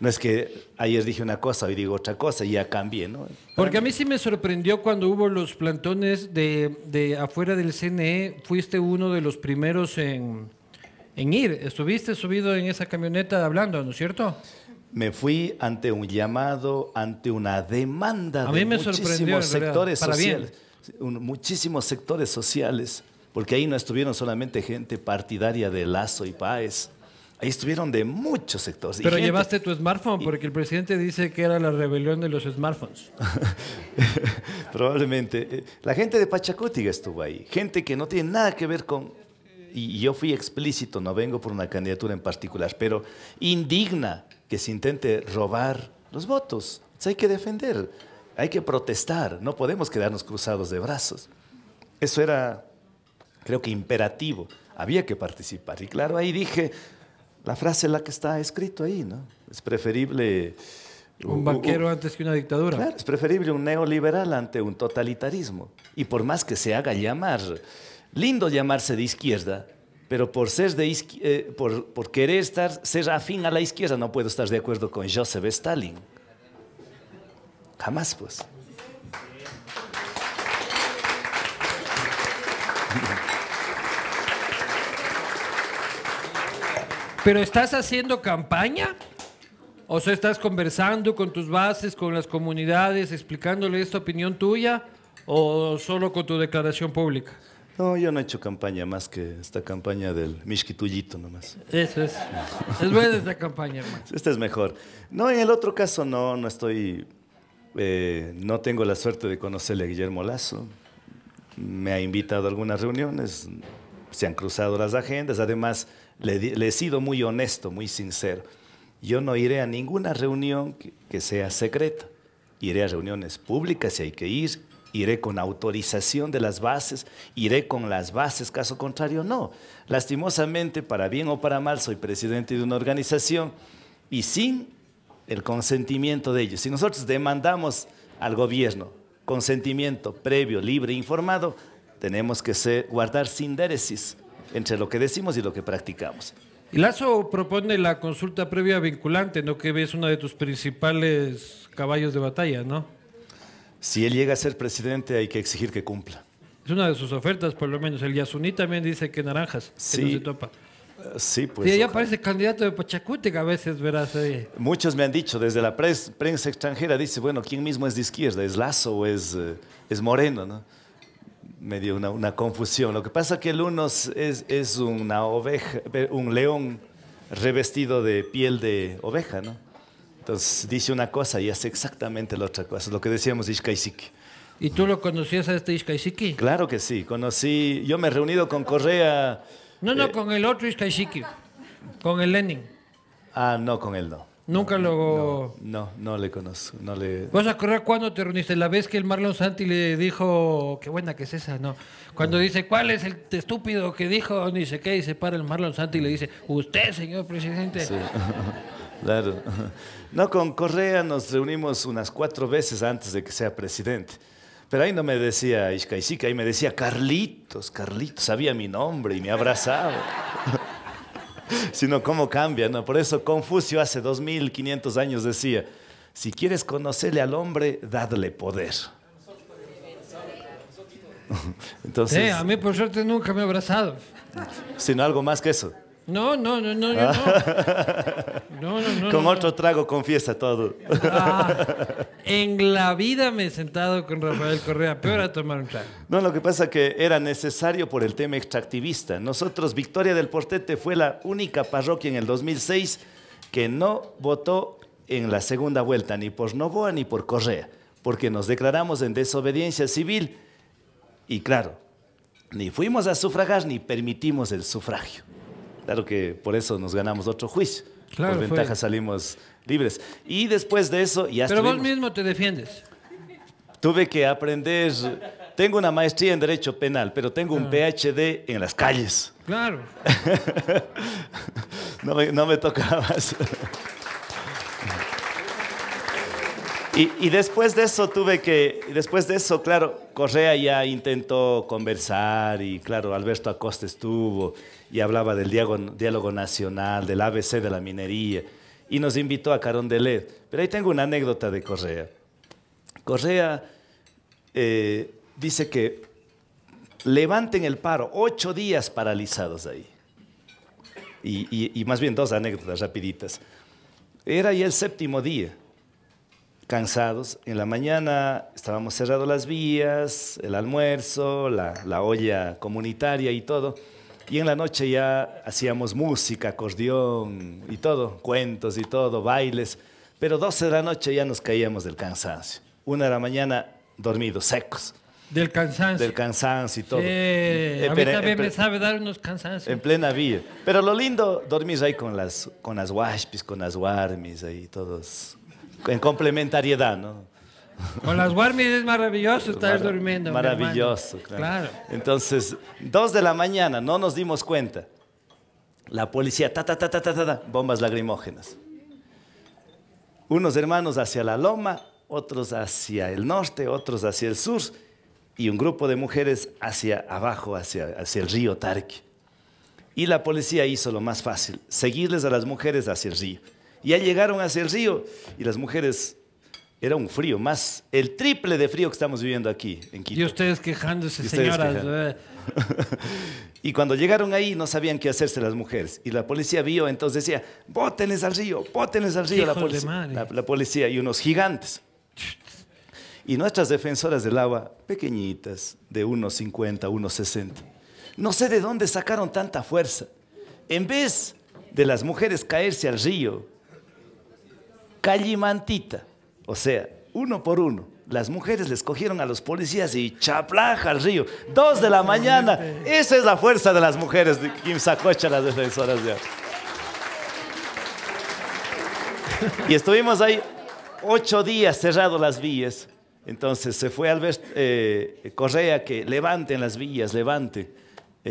No es que ayer dije una cosa, hoy digo otra cosa y ya cambié, ¿no?
Porque a mí sí me sorprendió cuando hubo los plantones de, afuera del CNE, fuiste uno de los primeros en, ir, estuviste subido en esa camioneta hablando, ¿no es cierto?
me fui ante un llamado, ante una demanda de me muchísimos sectores sociales. Muchísimos sectores sociales porque ahí no estuvieron solamente gente partidaria de Lazo y Páez, ahí estuvieron de muchos sectores. Pero llevaste
tu smartphone, porque el presidente dice que era la rebelión de los smartphones.
Probablemente. Eh, la gente de Pachacútiga estuvo ahí, gente que no tiene nada que ver con... Y yo fui explícito, no vengo por una candidatura en particular, pero indigna que se intente robar los votos. Entonces hay que defender, hay que protestar, no podemos quedarnos cruzados de brazos. Eso era creo que imperativo, había que participar. Y claro, ahí dije la frase la que está escrito ahí, ¿no? Es preferible... Un banquero antes que una dictadura. Claro, es preferible un neoliberal ante un totalitarismo. Y por más que se haga llamar, lindo llamarse de izquierda, pero por ser de eh, por, querer estar ser afín a la izquierda no puedo estar de acuerdo con Joseph Stalin. Jamás pues.
¿Pero estás haciendo campaña? O sea, estás conversando con tus bases, con las comunidades, explicándole esta opinión tuya o solo con tu declaración pública?
No, yo no he hecho campaña más que esta campaña del Mishkituyito nomás.
Eso es. es buena esta campaña, más.
Esta es mejor. No, en el otro caso no, no estoy. Eh, no tengo la suerte de conocerle a Guillermo Lazo. Me ha invitado a algunas reuniones, se han cruzado las agendas. Además, le, he sido muy honesto, muy sincero. Yo no iré a ninguna reunión que, sea secreta. Iré a reuniones públicas si hay que ir, iré con autorización de las bases, iré con las bases, caso contrario, no. Lastimosamente, para bien o para mal, soy presidente de una organización y sin el consentimiento de ellos. Si nosotros demandamos al gobierno consentimiento previo, libre, informado, tenemos que guardar sin déresis entre lo que decimos y lo que practicamos.
Lazo propone la consulta previa vinculante, ¿no? Que es uno de tus principales caballos de batalla, ¿no?
Si él llega a ser presidente, hay que exigir que cumpla.
Es una de sus ofertas, por lo menos. El Yasuní también dice que naranjas, sí. que no se
topa. Eh, sí, pues. Y ya
parece candidato de Pachacútec a veces, verás. Ahí.
Muchos me han dicho, desde la prensa extranjera, dice, bueno, ¿quién mismo es de izquierda? ¿Es Lazo o es, eh, es Moreno? ¿no? medio una, una confusión. Lo que pasa que el uno es, es una oveja, eh, un león revestido de piel de oveja, ¿no? Entonces dice una cosa y hace exactamente la otra cosa, lo que decíamos Ishkaisiki. ¿Y tú lo conocías a este Ishkaisiki? Claro que sí, conocí, yo me he reunido con Correa.
No, no, eh, con el otro Ishkaisiki, con el Lenin.
Ah, no, con él no.
Nunca lo.
No, no, le conozco. No le...
¿Vas a correr cuándo te reuniste? La vez que el Marlon Santi le dijo. Qué buena que es esa, ¿no? Cuando dice, ¿cuál es el estúpido que dijo? Ni sé qué, y se para el Marlon Santi y le dice, Usted, señor presidente.
claro. No, con Correa nos reunimos unas cuatro veces antes de que sea presidente. Pero ahí no me decía Iscaisica ahí me decía Carlitos, Carlitos. Sabía mi nombre y me abrazaba. sino cómo cambia, Por eso Confucio hace 2500 años decía, si quieres conocerle al hombre, dadle poder. Entonces, a
mí por suerte nunca me ha abrazado.
Sino algo más que eso.
No, no, no, no, no. no, no, no con otro
trago confiesa todo. Ah,
en la vida me he sentado con Rafael Correa, peor a tomar un trago.
No, lo que pasa que era necesario por el tema extractivista. Nosotros, Victoria del Portete fue la única parroquia en el 2006 que no votó en la segunda vuelta ni por Novoa ni por Correa, porque nos declaramos en desobediencia civil y claro, ni fuimos a sufragar ni permitimos el sufragio. Claro que por eso nos ganamos otro juicio. por ventaja salimos libres. Y después de eso ya Pero vos
mismo te defiendes.
Tuve que aprender. Tengo una maestría en Derecho Penal, pero tengo un ah. PhD en las calles. Claro. no, me, no me tocaba más. Y, y, después de eso tuve que, después de eso, claro, Correa ya intentó conversar y claro, Alberto Acosta estuvo y hablaba del diálogo, nacional, del ABC de la minería, y nos invitó a Carondelet. Pero ahí tengo una anécdota de Correa. Correa eh, dice que levanten el paro, ocho días paralizados ahí. Y, más bien dos anécdotas rapiditas. Era ya el séptimo día, cansados. En la mañana estábamos cerrados las vías, el almuerzo, la olla comunitaria y todo. Y en la noche ya hacíamos música, acordeón y todo, cuentos y todo, bailes. Pero 12 de la noche ya nos caíamos del cansancio. Una de la mañana dormidos, secos. Del cansancio. Del cansancio y todo. Sí, a mí también me sabe
dar unos cansancios. En
plena vida. Pero lo lindo, dormís ahí con las, con las waspis, con las warmis, ahí todos. En complementariedad, ¿no?
Con las Warmies es maravilloso estar durmiendo. Maravilloso, claro.
Entonces, dos de la mañana, no nos dimos cuenta. La policía, ta, ta, ta, ta, ta, ta, bombas lagrimógenas. Unos hermanos hacia la loma, otros hacia el norte, otros hacia el sur, y un grupo de mujeres hacia abajo, hacia, hacia el río tarque Y la policía hizo lo más fácil, seguirles a las mujeres hacia el río. ya llegaron hacia el río y las mujeres era un frío, más el triple de frío que estamos viviendo aquí en Quito.
Y ustedes quejándose, señoras.
y cuando llegaron ahí no sabían qué hacerse las mujeres. Y la policía vio, entonces decía, bótenles al río, bótenles al río la policía, Y unos gigantes. Y nuestras defensoras del agua, pequeñitas, de 1,50, 1,60. No sé de dónde sacaron tanta fuerza. En vez de las mujeres caerse al río, callimantita o sea, uno por uno. Las mujeres les cogieron a los policías y chaplaja al río. Dos de la mañana. Esa es la fuerza de las mujeres de Kim Sacocha, las defensoras de Y estuvimos ahí ocho días cerrados las villas. Entonces se fue Alberto eh, Correa que levante en eh, las villas, levante.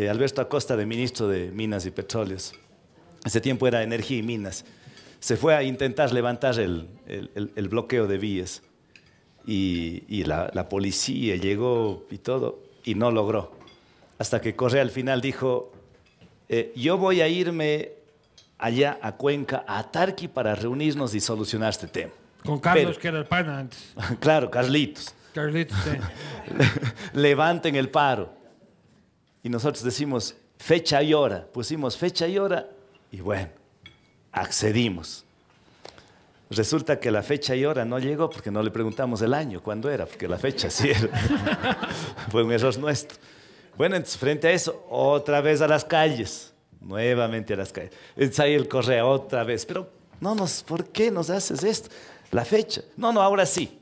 Alberto Acosta de ministro de Minas y Petróleos. Ese tiempo era Energía y Minas se fue a intentar levantar el, bloqueo de vías. Y, la, policía llegó y todo, y no logró. Hasta que Correa al final dijo, eh, yo voy a irme allá a Cuenca, a Tarqui, para reunirnos y solucionar este tema.
Con Carlos, que era el pana antes.
claro, Carlitos. Carlitos, Levanten el paro. Y nosotros decimos fecha y hora. Pusimos fecha y hora y bueno accedimos. Resulta que la fecha y hora no llegó porque no le preguntamos el año, cuándo era, porque la fecha sí era. Fue un error nuestro. Bueno, entonces frente a eso, otra vez a las calles, nuevamente a las calles. Entonces ahí el correo, otra vez. Pero, no, nos, ¿por qué nos haces esto? La fecha. No, no, ahora sí.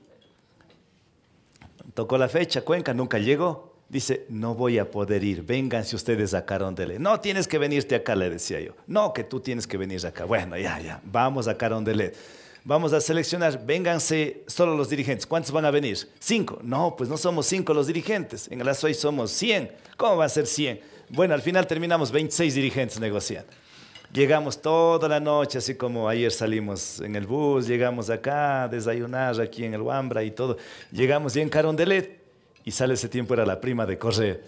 Tocó la fecha, Cuenca nunca llegó dice, no voy a poder ir, vénganse ustedes a Carondelet. No, tienes que venirte acá, le decía yo. No, que tú tienes que venir acá. Bueno, ya, ya, vamos a Carondelet. Vamos a seleccionar, vénganse solo los dirigentes. ¿Cuántos van a venir? Cinco. No, pues no somos cinco los dirigentes. En el ASOI somos cien. ¿Cómo va a ser cien? Bueno, al final terminamos 26 dirigentes negociando. Llegamos toda la noche, así como ayer salimos en el bus, llegamos acá desayunar aquí en el Wambra y todo. Llegamos y en Carondelet y sale ese tiempo, era la prima de Correa.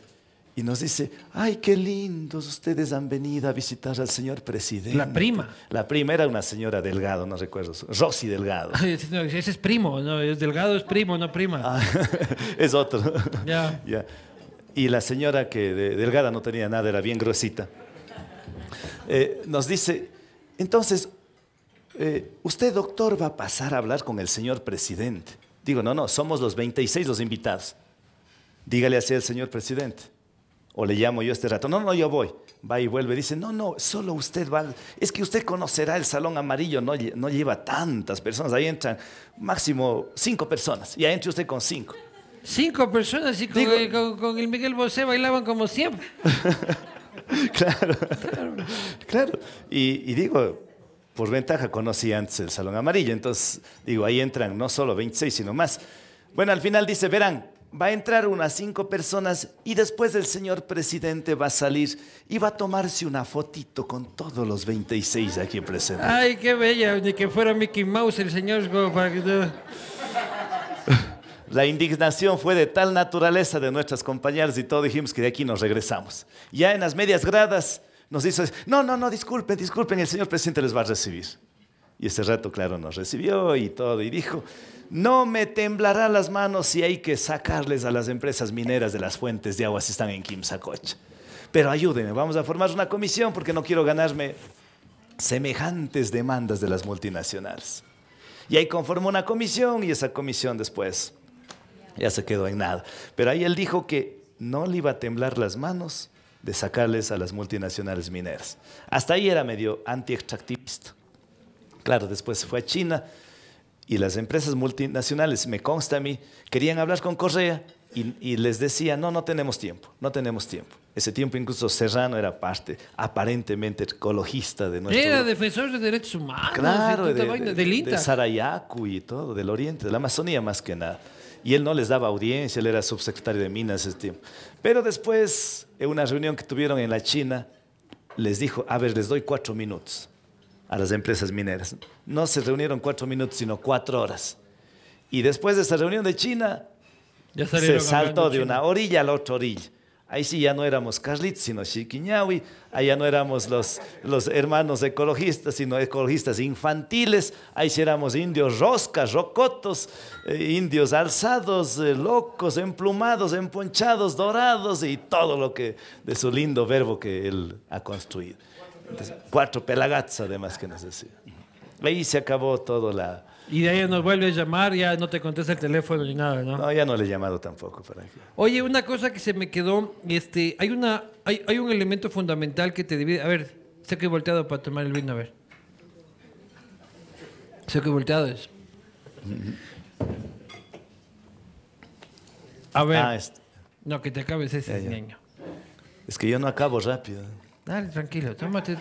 Y nos dice, ay, qué lindos ustedes han venido a visitar al señor presidente. La prima. La prima era una señora Delgado, no recuerdo. Rosy Delgado.
ese es primo, no, es Delgado es primo, no prima. Ah,
es otro. Y la señora que Delgada no tenía nada, era bien gruesita. Eh, nos dice, entonces, eh, usted doctor va a pasar a hablar con el señor presidente. Digo, no, no, somos los 26 los invitados dígale así al señor presidente. O le llamo yo este rato. No, no, yo voy. Va y vuelve. Dice, no, no, solo usted va. Es que usted conocerá el salón amarillo. No, lleva tantas personas. Ahí entran máximo cinco personas. Y ahí entra usted con cinco.
Cinco personas y con, el, Miguel Bosé bailaban como siempre.
claro, claro. Y, y, digo, por ventaja conocí antes el Salón Amarillo, entonces digo, ahí entran no solo 26, sino más. Bueno, al final dice, verán, va a entrar unas cinco personas y después el señor presidente va a salir y va a tomarse una fotito con todos los 26 aquí presentes. Ay,
qué bella, ni que fuera Mickey Mouse el señor.
La indignación fue de tal naturaleza de nuestras compañeras y todo dijimos que de aquí nos regresamos. Ya en las medias gradas nos dice, no, no, no, disculpen, disculpen, el señor presidente les va a recibir. Y ese rato, claro, nos recibió y todo, y dijo, no me temblará las manos si hay que sacarles a las empresas mineras de las fuentes de agua si están en Quimsacocha. Pero ayúdenme, vamos a formar una comisión porque no quiero ganarme semejantes demandas de las multinacionales. Y ahí conformó una comisión y esa comisión después ya se quedó en nada. Pero ahí él dijo que no le iba a temblar las manos de sacarles a las multinacionales mineras. Hasta ahí era medio anti-extractivista. Claro, después fue a China y las empresas multinacionales, me consta a mí, querían hablar con Correa y, les decía, no, no tenemos tiempo, no tenemos tiempo. Ese tiempo incluso Serrano era parte aparentemente ecologista de nuestro... Era
defensor de derechos humanos, claro, de, y todo,
del oriente, de la Amazonía más que nada. Y él no les daba audiencia, él era subsecretario de Minas ese tiempo. Pero después, en una reunión que tuvieron en la China, les dijo, a ver, les doy cuatro minutos a las empresas mineras. No se reunieron cuatro minutos, sino cuatro horas. Y después de esa reunión de China, se saltó de una orilla a la otra orilla. Ahí sí ya no éramos Carlitos, sino Chiquiñahui. Ahí ya no éramos los, los hermanos ecologistas, sino ecologistas infantiles. Ahí sí éramos indios roscas, rocotos, eh, indios alzados, eh, locos, emplumados, emponchados, dorados y todo lo que de su lindo verbo que él ha construido cuatro pelagats además que nos decía. Ahí se acabó todo la...
Y de ahí nos vuelve a llamar, ya no te contesta el teléfono ni nada, ¿no? No,
ya no le he llamado tampoco para
Oye, una cosa que se me quedó, este, hay una, hay, hay un elemento fundamental que te divide. A ver, sé que he volteado para tomar el vino, a ver. Sé que he volteado es. A ver. Ah, este. No, que te acabes ese niño.
Es que yo no acabo rápido.
Dale, tranquilo, tómate.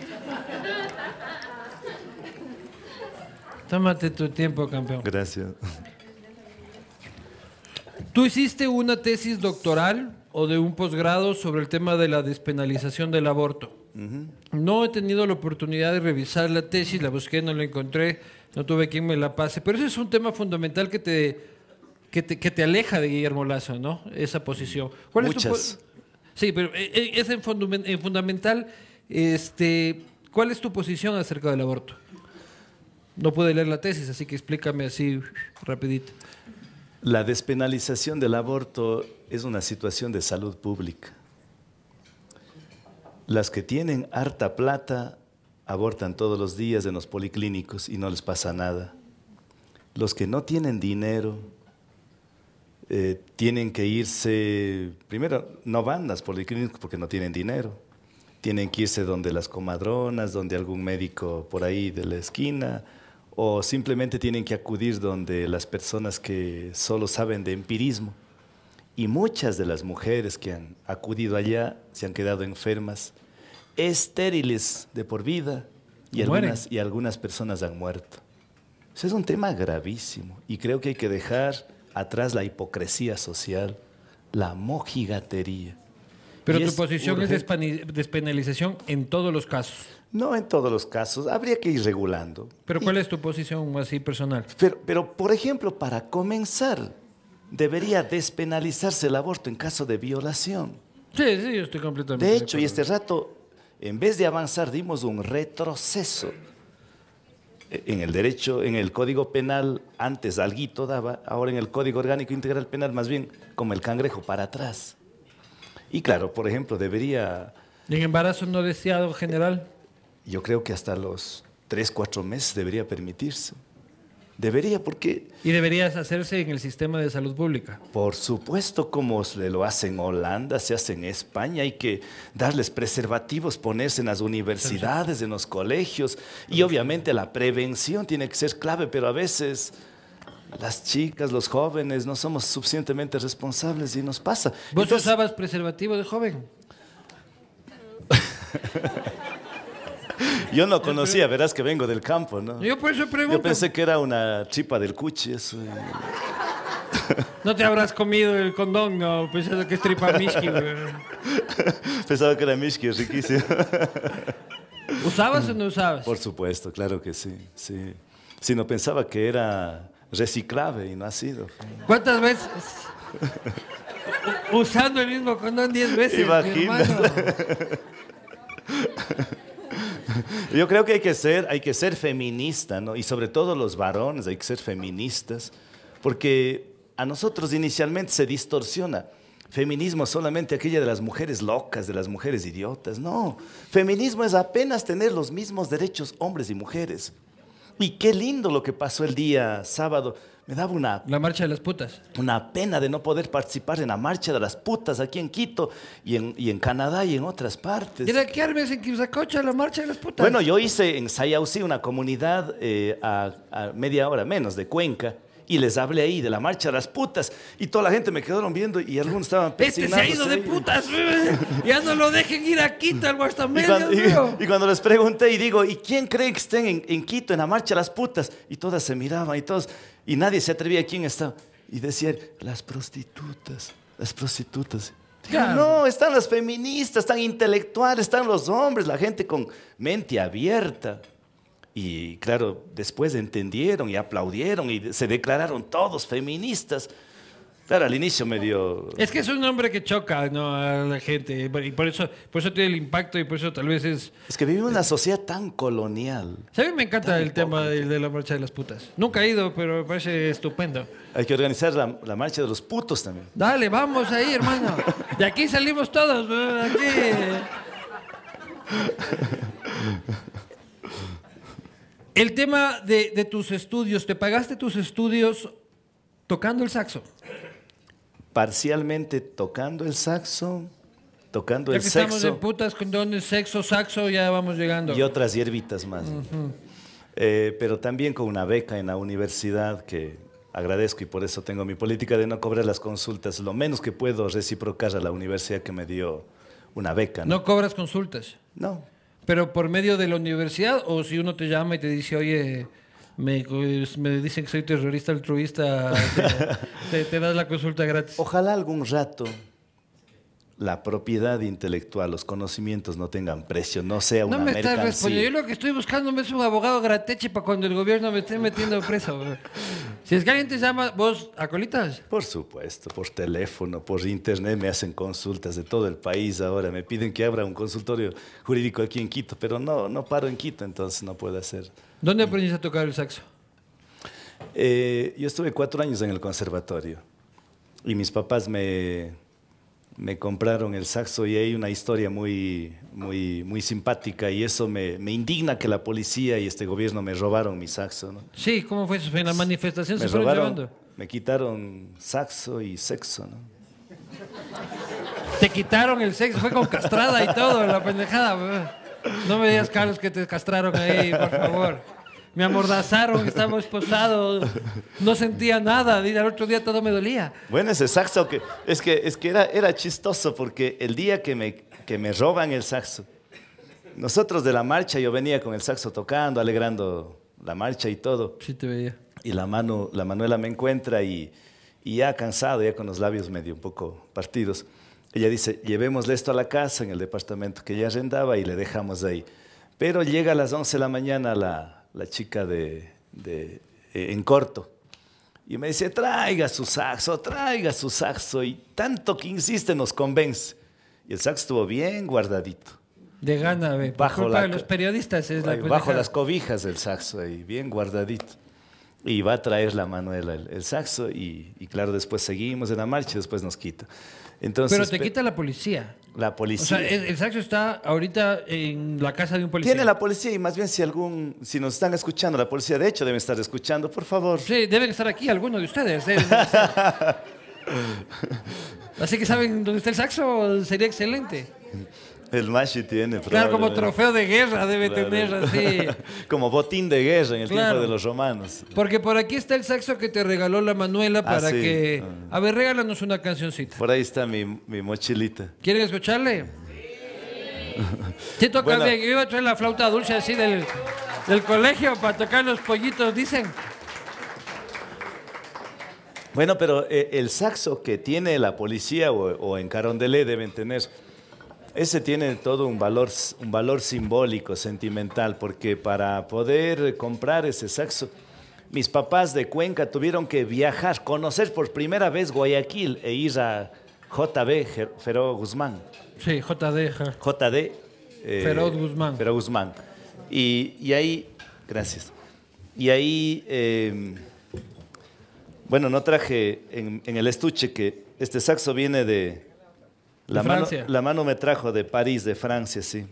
Tómate tu tiempo, campeón. Gracias. Tú hiciste una tesis doctoral o de un posgrado sobre el tema de la despenalización del aborto. No he tenido la oportunidad de revisar la tesis, la busqué, no la encontré, no tuve quien me la pase, pero ese es un tema fundamental que te, que te, aleja de Guillermo Lazo, ¿no? Esa posición. ¿Cuál Es tu Sí, pero eh, eh, es fundamental. Este, ¿Cuál es tu posición acerca del aborto? No puede leer la tesis, así que explícame así rapidito.
La despenalización del aborto es una situación de salud pública. Las que tienen harta plata abortan todos los días en los policlínicos y no les pasa nada. Los que no tienen dinero eh, tienen que irse, primero, no van las policlínicas porque no tienen dinero. Tienen que irse donde las comadronas, donde algún médico por ahí de la esquina, o simplemente tienen que acudir donde las personas que solo saben de empirismo. Y muchas de las mujeres que han acudido allá se han quedado enfermas, estériles de por vida, y, algunas, y algunas personas han muerto. Eso es un tema gravísimo y creo que hay que dejar atrás la hipocresía social, la mojigatería. Pero tu posición es
despenalización en todos los casos. No en todos los casos, habría que
ir regulando. Pero ¿cuál es tu posición así personal? Pero, por ejemplo, para comenzar, debería despenalizarse el aborto en caso de violación. Sí, sí, yo estoy completamente. De hecho, de y este rato, en vez de avanzar, dimos un retroceso en el derecho, en el Código Penal, antes alguito daba, ahora en el Código Orgánico Integral Penal, más bien como el cangrejo, para atrás. Y claro, por ejemplo, debería... en embarazo no deseado, general? Yo creo que hasta los tres, cuatro meses debería permitirse. Debería, porque...
Y deberías hacerse en el
sistema de salud pública. Por supuesto, como se lo hace en Holanda, se hace en España, hay que darles preservativos, ponerse en las universidades, en los colegios. Y obviamente la prevención tiene que ser clave, pero a veces las chicas, los jóvenes, no somos suficientemente responsables y nos pasa. ¿Vos
usabas preservativo de joven?
Yo no conocía, verás que vengo del campo, ¿no? Yo por
eso pregunto. Yo pensé
que era una chipa del cuchi, eso.
No te habrás comido el condón, no, pensando que es tripa miski
Pensaba que era miski, riquísimo. ¿Usabas o no usabas? Por supuesto, claro que sí, sí. Si no pensaba que era reciclable y no ha sido.
¿Cuántas veces? Usando el mismo condón 10 veces. Imagínate.
Yo creo que hay que ser, hay que ser feminista, Y sobre todo los varones, hay que ser feministas, porque a nosotros inicialmente se distorsiona. Feminismo solamente aquella de las mujeres locas, de las mujeres idiotas. No, feminismo es apenas tener los mismos derechos hombres y mujeres. Y qué lindo lo que pasó el día sábado me daba una... La marcha de las putas. Una pena de no poder participar en la marcha de las putas aquí en Quito y en, Canadá y en otras partes. ¿Y de
qué armes en Quisacocha la marcha de las putas?
Bueno, yo hice en Sayauzi una comunidad eh, a, media hora menos de Cuenca. Y les hablé ahí de la marcha de las putas. Y toda la gente me quedaron viendo y algunos estaban Este se ha ido de
putas. ya no lo dejen ir a Quito, al Guastamedio.
Y, cuando, y, les pregunté y digo, ¿y quién cree que estén en, en Quito en la marcha de las putas? Y todas se miraban y todos... Y nadie se atrevía a quién estaba. Y decir, las prostitutas, las prostitutas. No, están las feministas, están intelectuales, están los hombres, la gente con mente abierta. Y claro, después entendieron y aplaudieron y se declararon todos feministas. Claro, al inicio me dio. Es que es
un nombre que choca ¿no? a la gente. Y por eso, por eso tiene el impacto y por eso tal vez es.
Es que vivimos una sociedad tan colonial.
A mí me encanta el tema de, la marcha de las putas. Nunca he ido, pero me parece estupendo. Hay que organizar la, marcha de los putos también. Dale, vamos ahí, hermano. De aquí salimos todos, aquí. El tema de, de tus estudios. ¿Te pagaste tus estudios tocando el saxo?
parcialmente tocando el saxo, tocando el sexo. Estamos de
putas condones, sexo, saxo, ya vamos llegando. Y otras
hierbitas más. Eh, pero también con una beca en la universidad que agradezco y por eso tengo mi política de no cobrar las consultas. Lo menos que puedo reciprocar a la universidad que me dio una beca. ¿No
cobras consultas? No. ¿Pero por medio de la universidad o si uno te llama y te dice, oye me, dicen que soy terrorista altruista, te, te, das la consulta gratis. Ojalá
algún rato la propiedad intelectual, los conocimientos no tengan precio, no sea un no me Estás respondiendo.
Yo lo que estoy buscando es un abogado grateche para cuando el gobierno me esté metiendo preso. si es que alguien te llama, ¿vos a colitas
Por supuesto, por teléfono, por internet me hacen consultas de todo el país ahora. Me piden que abra un consultorio jurídico aquí en Quito, pero no, no paro en Quito, entonces no puedo hacer...
¿Dónde aprendiste a tocar el saxo?
Eh, yo estuve cuatro años en el conservatorio y mis papás me, me compraron el saxo y hay una historia muy, muy, muy simpática y eso me, indigna que la policía y este gobierno me robaron mi saxo.
Sí, ¿cómo fue eso? En la manifestación se fueron llevando.
Me quitaron saxo y sexo. ¿no?
Te quitaron el sexo, fue con castrada y todo, la pendejada. No me digas, Carlos, que te castraron ahí, por favor me amordazaron, estábamos posados, no sentía nada, y al otro día todo me dolía.
Bueno, ese saxo, que, es que, es que era, era chistoso porque el día que me, que me roban el saxo, nosotros de la marcha, yo venía con el saxo tocando, alegrando la marcha y todo. Sí, te veía. Y la, mano, la Manuela me encuentra y, y ya cansado, ya con los labios medio un poco partidos. Ella dice, llevémosle esto a la casa, en el departamento que ella arrendaba, y le dejamos ahí. Pero llega a las 11 de la mañana la, la chica de, eh, en corto. Y me dice, traiga su saxo, traiga su saxo. Y tanto que insiste nos convence. Y el saxo estuvo bien guardadito. De gana, Bajo los periodistas Bajo las cobijas del saxo y bien guardadito. Y va a traer la Manuela el, saxo y, claro, después seguimos en la marcha y después nos quita. Entonces, Pero te quita
la policía.
La policía. O sea,
el, saxo está ahorita en la casa de un policía. Tiene la policía y más bien si algún, si nos
están escuchando, la policía de hecho debe estar escuchando, por favor.
Sí, deben estar aquí algunos de ustedes. Así que saben dónde está el saxo, sería excelente.
El Mashi tiene, Claro, como trofeo de guerra debe tener así. como botín
de guerra en el tiempo de los romanos. Porque por aquí está el saxo que te regaló la Manuela ah, para que. Ah. A ver, regálanos una cancioncita. Por ahí está mi, mochilita. ¿Quieren escucharle? Sí. Te toca bien. Yo iba a traer la flauta dulce así del, colegio para tocar los pollitos, dicen.
Bueno, pero eh, el saxo que tiene la policía o, o en Carondelet deben tener ese tiene todo un valor, un valor simbólico, sentimental, porque para poder comprar ese saxo, mis papás de Cuenca tuvieron que viajar, conocer por primera vez Guayaquil e ir a JB Feró Guzmán.
Sí, JD.
JD. Eh, Guzmán. Feró Guzmán. Y, ahí, gracias. Y ahí, em, bueno, no traje en el estuche que este saxo viene de, la Mano, me trajo de París, de Francia, sí.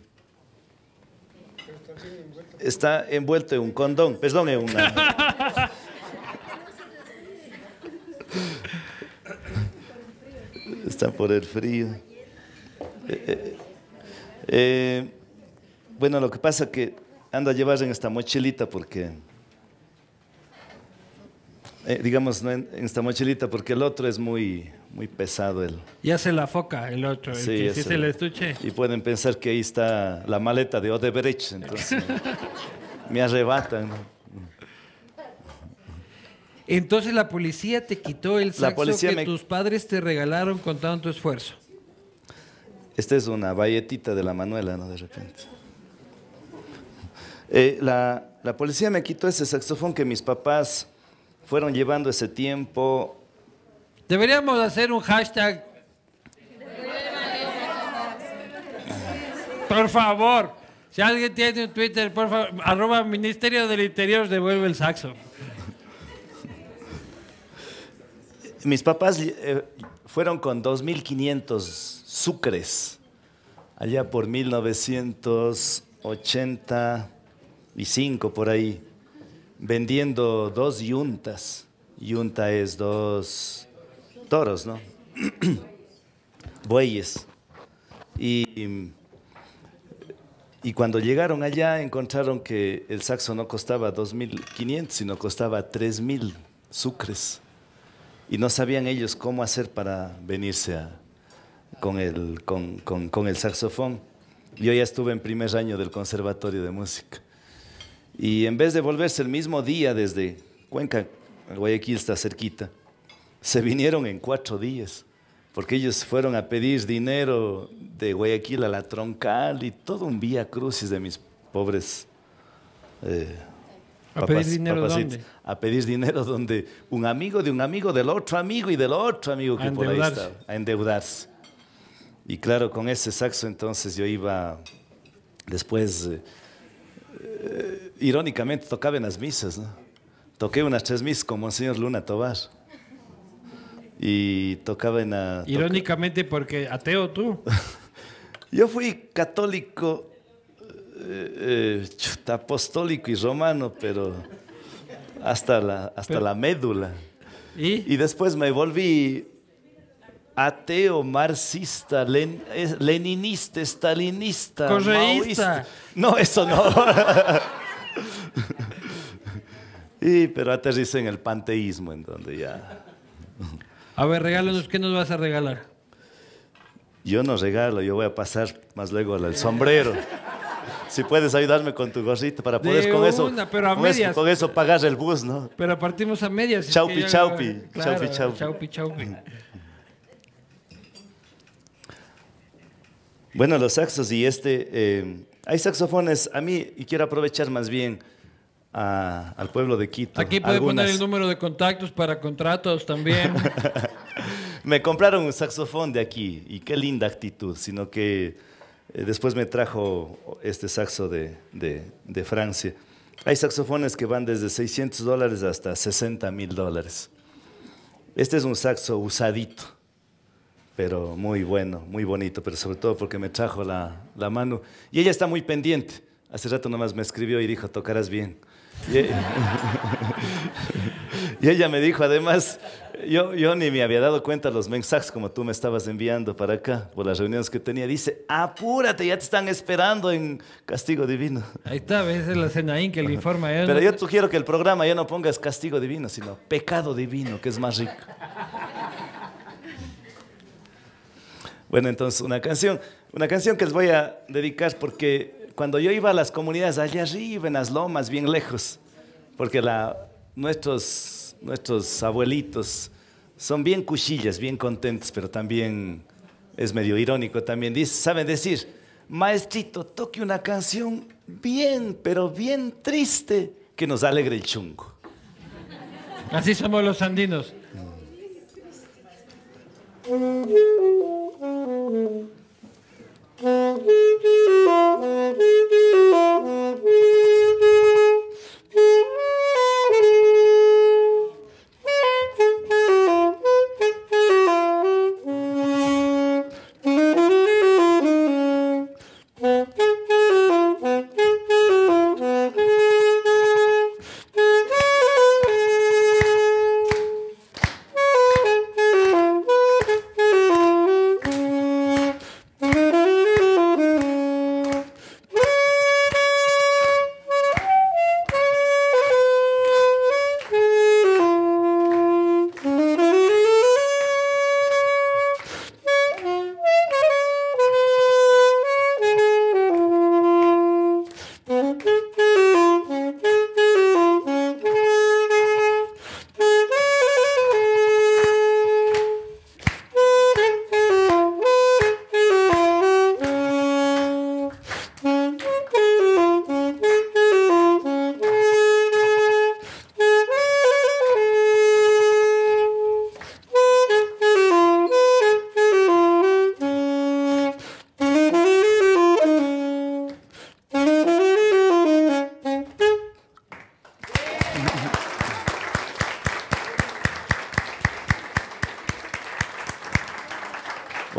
Está envuelto en un condón, perdón, en una... Está por el frío. Eh, eh, eh, bueno, lo que pasa es que ando a llevar en esta mochilita porque... Eh, digamos, no en, mochilita, porque el otro es muy, muy pesado. El...
Ya se la foca el otro, el sí, que se estuche.
Y pueden pensar que ahí está la maleta de Odebrecht, entonces me arrebatan. Entonces la
policía te quitó el saxo que tus padres te regalaron con tanto esfuerzo.
Esta es una valletita de la Manuela, ¿no? De repente. Eh, la, la policía me quitó ese saxofón que mis papás fueron llevando ese tiempo.
Deberíamos hacer un hashtag. Por favor, si alguien tiene un Twitter, por favor, arroba Ministerio del Interior, devuelve el saxo.
Mis papás eh, fueron con 2.500 sucres allá por 1985, por ahí vendiendo dos yuntas. Yunta es dos toros, ¿no? Bueyes. Y, y cuando llegaron allá encontraron que el saxo no costaba 2.500, sino costaba 3.000 sucres. Y no sabían ellos cómo hacer para venirse con, el, con el saxofón. Yo ya estuve en primer año del Conservatorio de Música. Y en vez de volverse el mismo día desde Cuenca, Guayaquil está cerquita, se vinieron en cuatro días, porque ellos fueron a pedir dinero de Guayaquil a la troncal y todo un vía crucis de mis pobres eh,
¿A pedir dinero
A pedir dinero donde un amigo de un amigo del otro amigo y del otro amigo que por ahí estaba, a endeudarse. Y claro, con ese saxo entonces yo iba después... Eh, eh, irónicamente tocaba en las misas. ¿no? Toqué unas tres misas con señor Luna Tobar. Y tocaba en la...
Irónicamente porque ateo tú. Yo fui católico,
eh, eh, apostólico y romano, pero hasta la, hasta la médula. ¿Y? después me volví ateo, marxista, leninista, stalinista. No, eso no. y, pero antes dicen el panteísmo, en donde ya...
A ver, regálanos, ¿qué nos vas a regalar?
Yo no regalo, yo voy a pasar más luego al sombrero. si puedes ayudarme con tu gorrito para poder con eso, con, eso, pagar el bus, ¿no?
Pero partimos a medias. Chaupi, chaupi, chaupi, chaupi,
Bueno, los saxos y este eh, hay saxofones, a mí, y quiero aprovechar más bien al pueblo de Quito. Aquí puede poner el
número de contactos para contratos también.
me compraron un saxofón de aquí y qué linda actitud, sino que eh, después me trajo este saxo de, de, Francia. Hay saxofones que van desde 600 dólares hasta 60 mil dólares. Este es un saxo usadito pero muy bueno, muy bonito, pero sobre todo porque me trajo la, la mano. Y ella está muy pendiente. Hace rato nomás me escribió y dijo, tocarás bien. E- y, ella me dijo, además, yo, yo, ni me había dado cuenta los mensajes como tú me estabas enviando para acá, por las reuniones que tenía. Dice, apúrate, ya te están esperando en Castigo Divino.
Ahí está, ves la Senaín que le informa a Pero yo
sugiero que el programa ya no pongas Castigo Divino, sino Pecado Divino, que es más rico. Bueno, entonces una canción, una canción que les voy a dedicar porque cuando yo iba a las comunidades allá arriba, en las lomas, bien lejos, porque la, nuestros, nuestros abuelitos son bien cuchillas, bien contentos, pero también es medio irónico, también dice, saben decir, maestrito, toque una canción bien, pero bien triste, que nos alegre el chungo.
Así somos los andinos.
Thank you.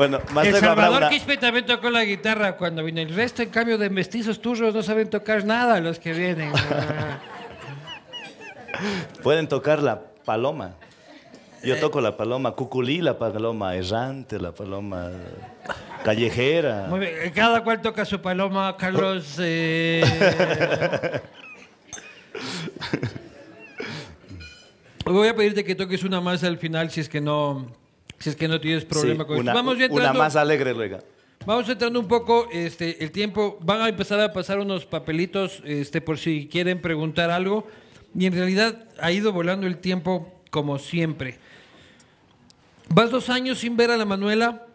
Bueno, más El Salvador
Quispe también tocó la guitarra cuando vino. El resto, en cambio, de mestizos turros no saben tocar nada los que vienen.
Pueden tocar la paloma. Yo toco la paloma, cuculí la paloma, errante la paloma, callejera.
Eh, cada cual toca su paloma, Carlos. eh. Voy a pedirte que toques una más al final si es que no... Si es que no tienes problema con esto. Vamos entrando, una más
alegre, luego.
Vamos entrando un poco, este, el tiempo, van a empezar a pasar unos papelitos, este, por si quieren preguntar algo. Y en realidad ha ido volando el tiempo como siempre. Vas dos años sin ver a la Manuela,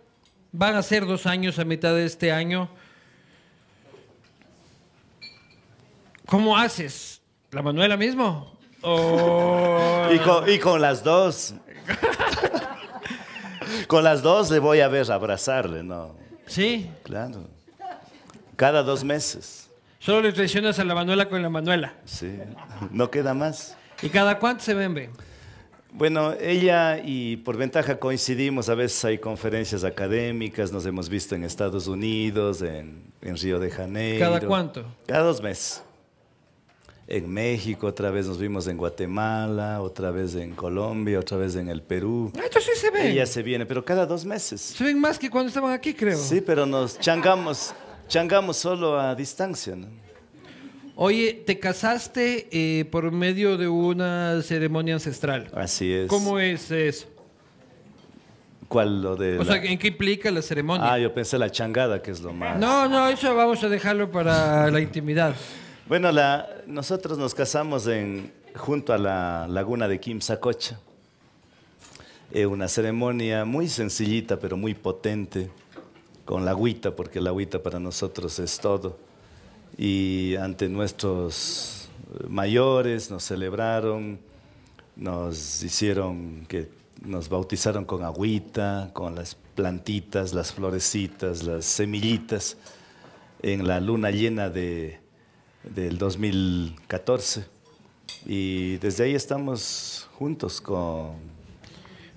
van a ser dos años a mitad de este año. ¿Cómo haces? ¿La Manuela mismo? Y, con, y, con,
las dos. Con las dos le voy a ver abrazarle, ¿no? ¿Sí? Claro. Cada dos meses.
Solo le traicionas a la Manuela con la Manuela.
Sí. No queda más. ¿Y cada cuánto se ven, Bueno, ella y por ventaja coincidimos, a veces hay conferencias académicas, nos hemos visto en Estados Unidos, en, en Río de Janeiro. ¿Cada cuánto? Cada dos meses en México, otra vez nos vimos en Guatemala, otra vez en Colombia, otra vez en el Perú.
Ah, Esto sí se ve. Ella
se viene, pero cada dos meses. Se ven más que cuando estaban aquí, creo. Sí, pero nos changamos, changamos solo a distancia, ¿no?
Oye, te casaste eh, por medio de una ceremonia ancestral. Así es. ¿Cómo es eso?
¿Cuál lo de.? O sea,
¿en qué implica la
ceremonia? Ah, yo pensé la changada, que es lo más. No, no, eso vamos a dejarlo para la intimidad. Bueno, nosotros nos casamos junto a la laguna de Quimsacocha. Eh, una ceremonia muy sencillita, pero muy potente, con la agüita, porque la agüita para nosotros es todo. Y ante nuestros mayores nos celebraron, nos hicieron que nos bautizaron con agüita, con las plantitas, las florecitas, las semillitas, en la luna llena de del 2014. Y desde ahí estamos juntos con...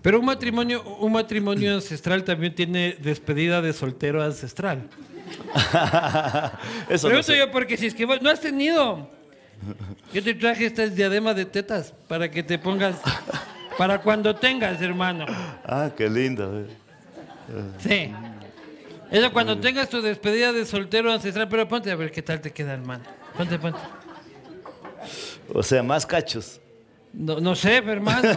Pero un matrimonio, un matrimonio ancestral también tiene despedida de soltero ancestral. Eso yo porque si es que no has tenido. Yo te traje este diadema de tetas para que te pongas, para cuando tengas, hermano.
Ah, qué lindo. Eh. Sí.
Eso cuando tengas tu despedida de soltero ancestral, pero ponte a ver qué tal te queda, hermano.
O sea, más cachos.
No, sé, hermano.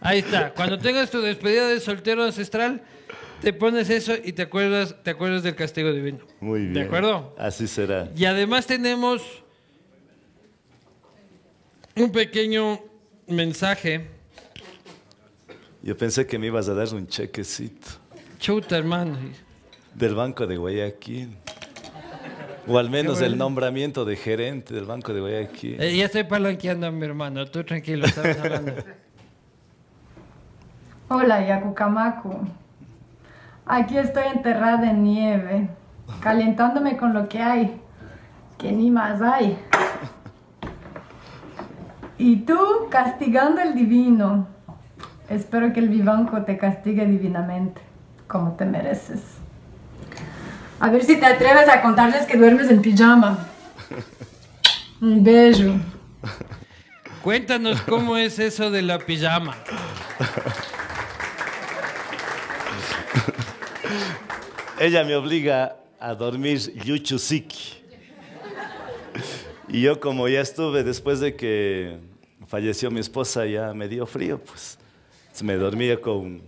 Ahí está. Cuando tengas tu despedida de soltero ancestral, te pones eso y te acuerdas, te acuerdas del castigo divino.
Muy bien. ¿De acuerdo? Así será.
Y además tenemos un pequeño mensaje.
Yo pensé que me ibas a dar un chequecito.
Chuta, hermano.
Del Banco de Guayaquil. O al menos el nombramiento de gerente del Banco de
Guayaquil. Eh, ya estoy palanqueando a mi hermano, tú tranquilo, hablando. Hola, Yacucamacu. Aquí estoy enterrada en nieve, calentándome con lo que hay, que ni más hay. Y tú castigando el divino. Espero que el vivanco te castigue divinamente, como te mereces. A ver si te atreves a contarles que duermes en pijama. Un bello. Cuéntanos cómo es eso de la pijama. Ella me
obliga a dormir yuchusik Y yo como ya estuve después de que falleció mi esposa, ya me dio frío, pues me dormía con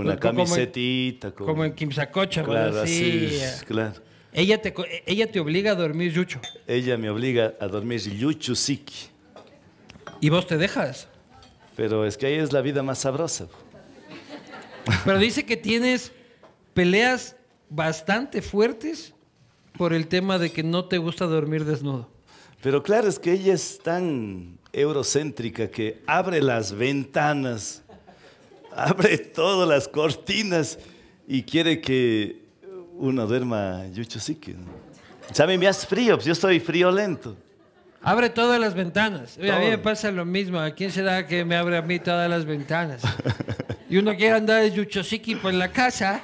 pues con como camisetita. Como, como en Kimsacocha, eh. Claro, Ella te, ella te obliga a dormir yucho. Ella me obliga a dormir yucho ¿Y vos te dejas? Pero es que ahí es la vida más
sabrosa. Pero dice que tienes peleas bastante fuertes por el tema de que no te gusta dormir desnudo. Pero claro,
es que ella es tan eurocéntrica que abre las ventanas abre todas las cortinas y quiere que uno duerma yuchosique. ¿Saben? Me hace frío, pues yo soy frío lento.
Abre todas las ventanas. a mí me pasa lo mismo. ¿A quién será que me abre a mí todas las ventanas? Y uno quiere andar de yuchosique por la casa,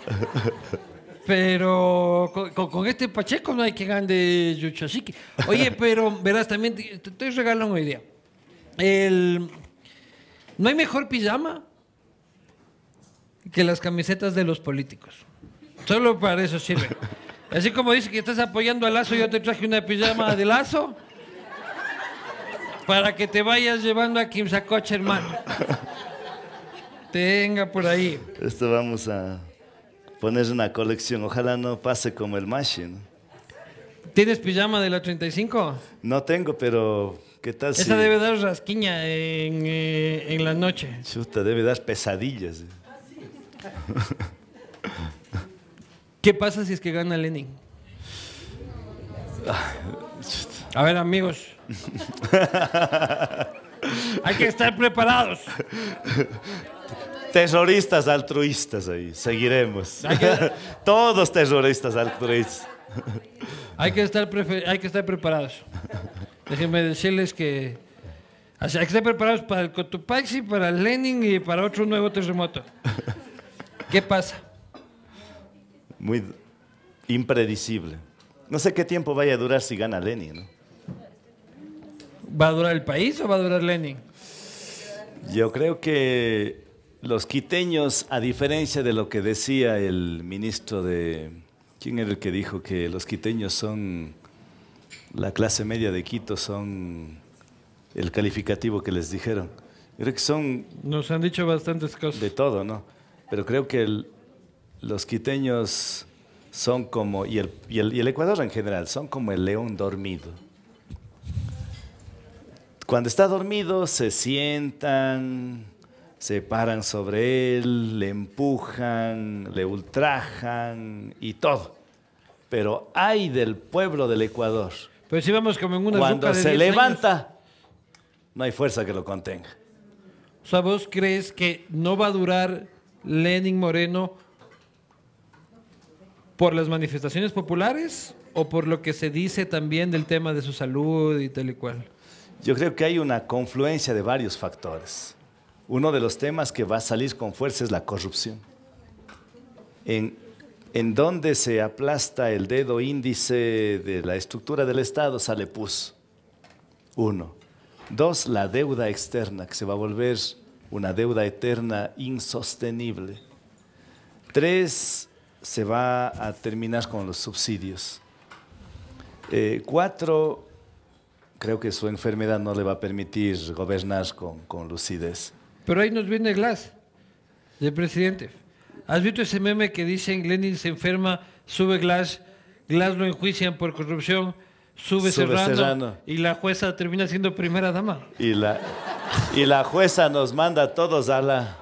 pero con, este Pacheco no hay que ande de yuchosique. Oye, pero verás, también te, te, regalo una idea. ¿No hay mejor pijama? que las camisetas de los políticos. Solo para eso sirve. Así como dice que estás apoyando al Lazo, yo te traje una pijama de Lazo para que te vayas llevando a Kim Sakocha hermano. Tenga por ahí.
Esto vamos a poner una colección. Ojalá no pase como el machine ¿Tienes pijama
de la 35? No tengo, pero ¿qué tal si... Esa debe dar rasquiña en, eh, en la noche.
Chuta, debe dar pesadillas. ¿eh?
¿Qué pasa si es que gana Lenin? A ver, amigos. Hay que estar preparados.
Terroristas altruistas ahí, seguiremos. Todos terroristas altruistas.
Hay que estar, Hay que estar preparados. Déjenme decirles que hay que estar preparados para el Cotopaxi, para Lenin y para otro nuevo terremoto. ¿Qué pasa?
Muy impredecible. No sé qué tiempo vaya a durar si gana Lenin, ¿no?
¿Va a durar el país o va a durar Lenin?
Yo creo que los quiteños, a diferencia de lo que decía el ministro de... ¿Quién era el que dijo que los quiteños son... La clase media de Quito son el calificativo que les dijeron? Creo que son...
Nos han dicho bastantes
cosas. De todo, ¿no? pero creo que los quiteños son como, y el, el, Ecuador en general, son como el león dormido. Cuando está dormido se sientan, se paran sobre él, le empujan, le ultrajan y todo. Pero hay del pueblo del Ecuador.
Pero si vamos como en una Cuando se levanta,
no hay fuerza que lo contenga.
O vos crees que no va a durar Lenin Moreno por las manifestaciones populares o por lo que se dice también del tema de su salud y tal y cual?
Yo creo que hay una confluencia de varios factores. Uno de los temas que va a salir con fuerza es la corrupción. En, en donde se aplasta el dedo índice de la estructura del Estado, sale pus. Uno. Dos, la deuda externa, que se va a volver una deuda eterna insostenible. Tres, se va a terminar con los subsidios. Eh, cuatro, creo que su enfermedad no le va a permitir gobernar con, lucidez.
Pero ahí nos viene Glass, el presidente. ¿Has visto ese meme que dicen Lenin se enferma, sube Glass, Glass lo enjuician por corrupción, sube, Serrano, y la jueza termina siendo primera dama?
Y la y la jueza nos manda a todos a la...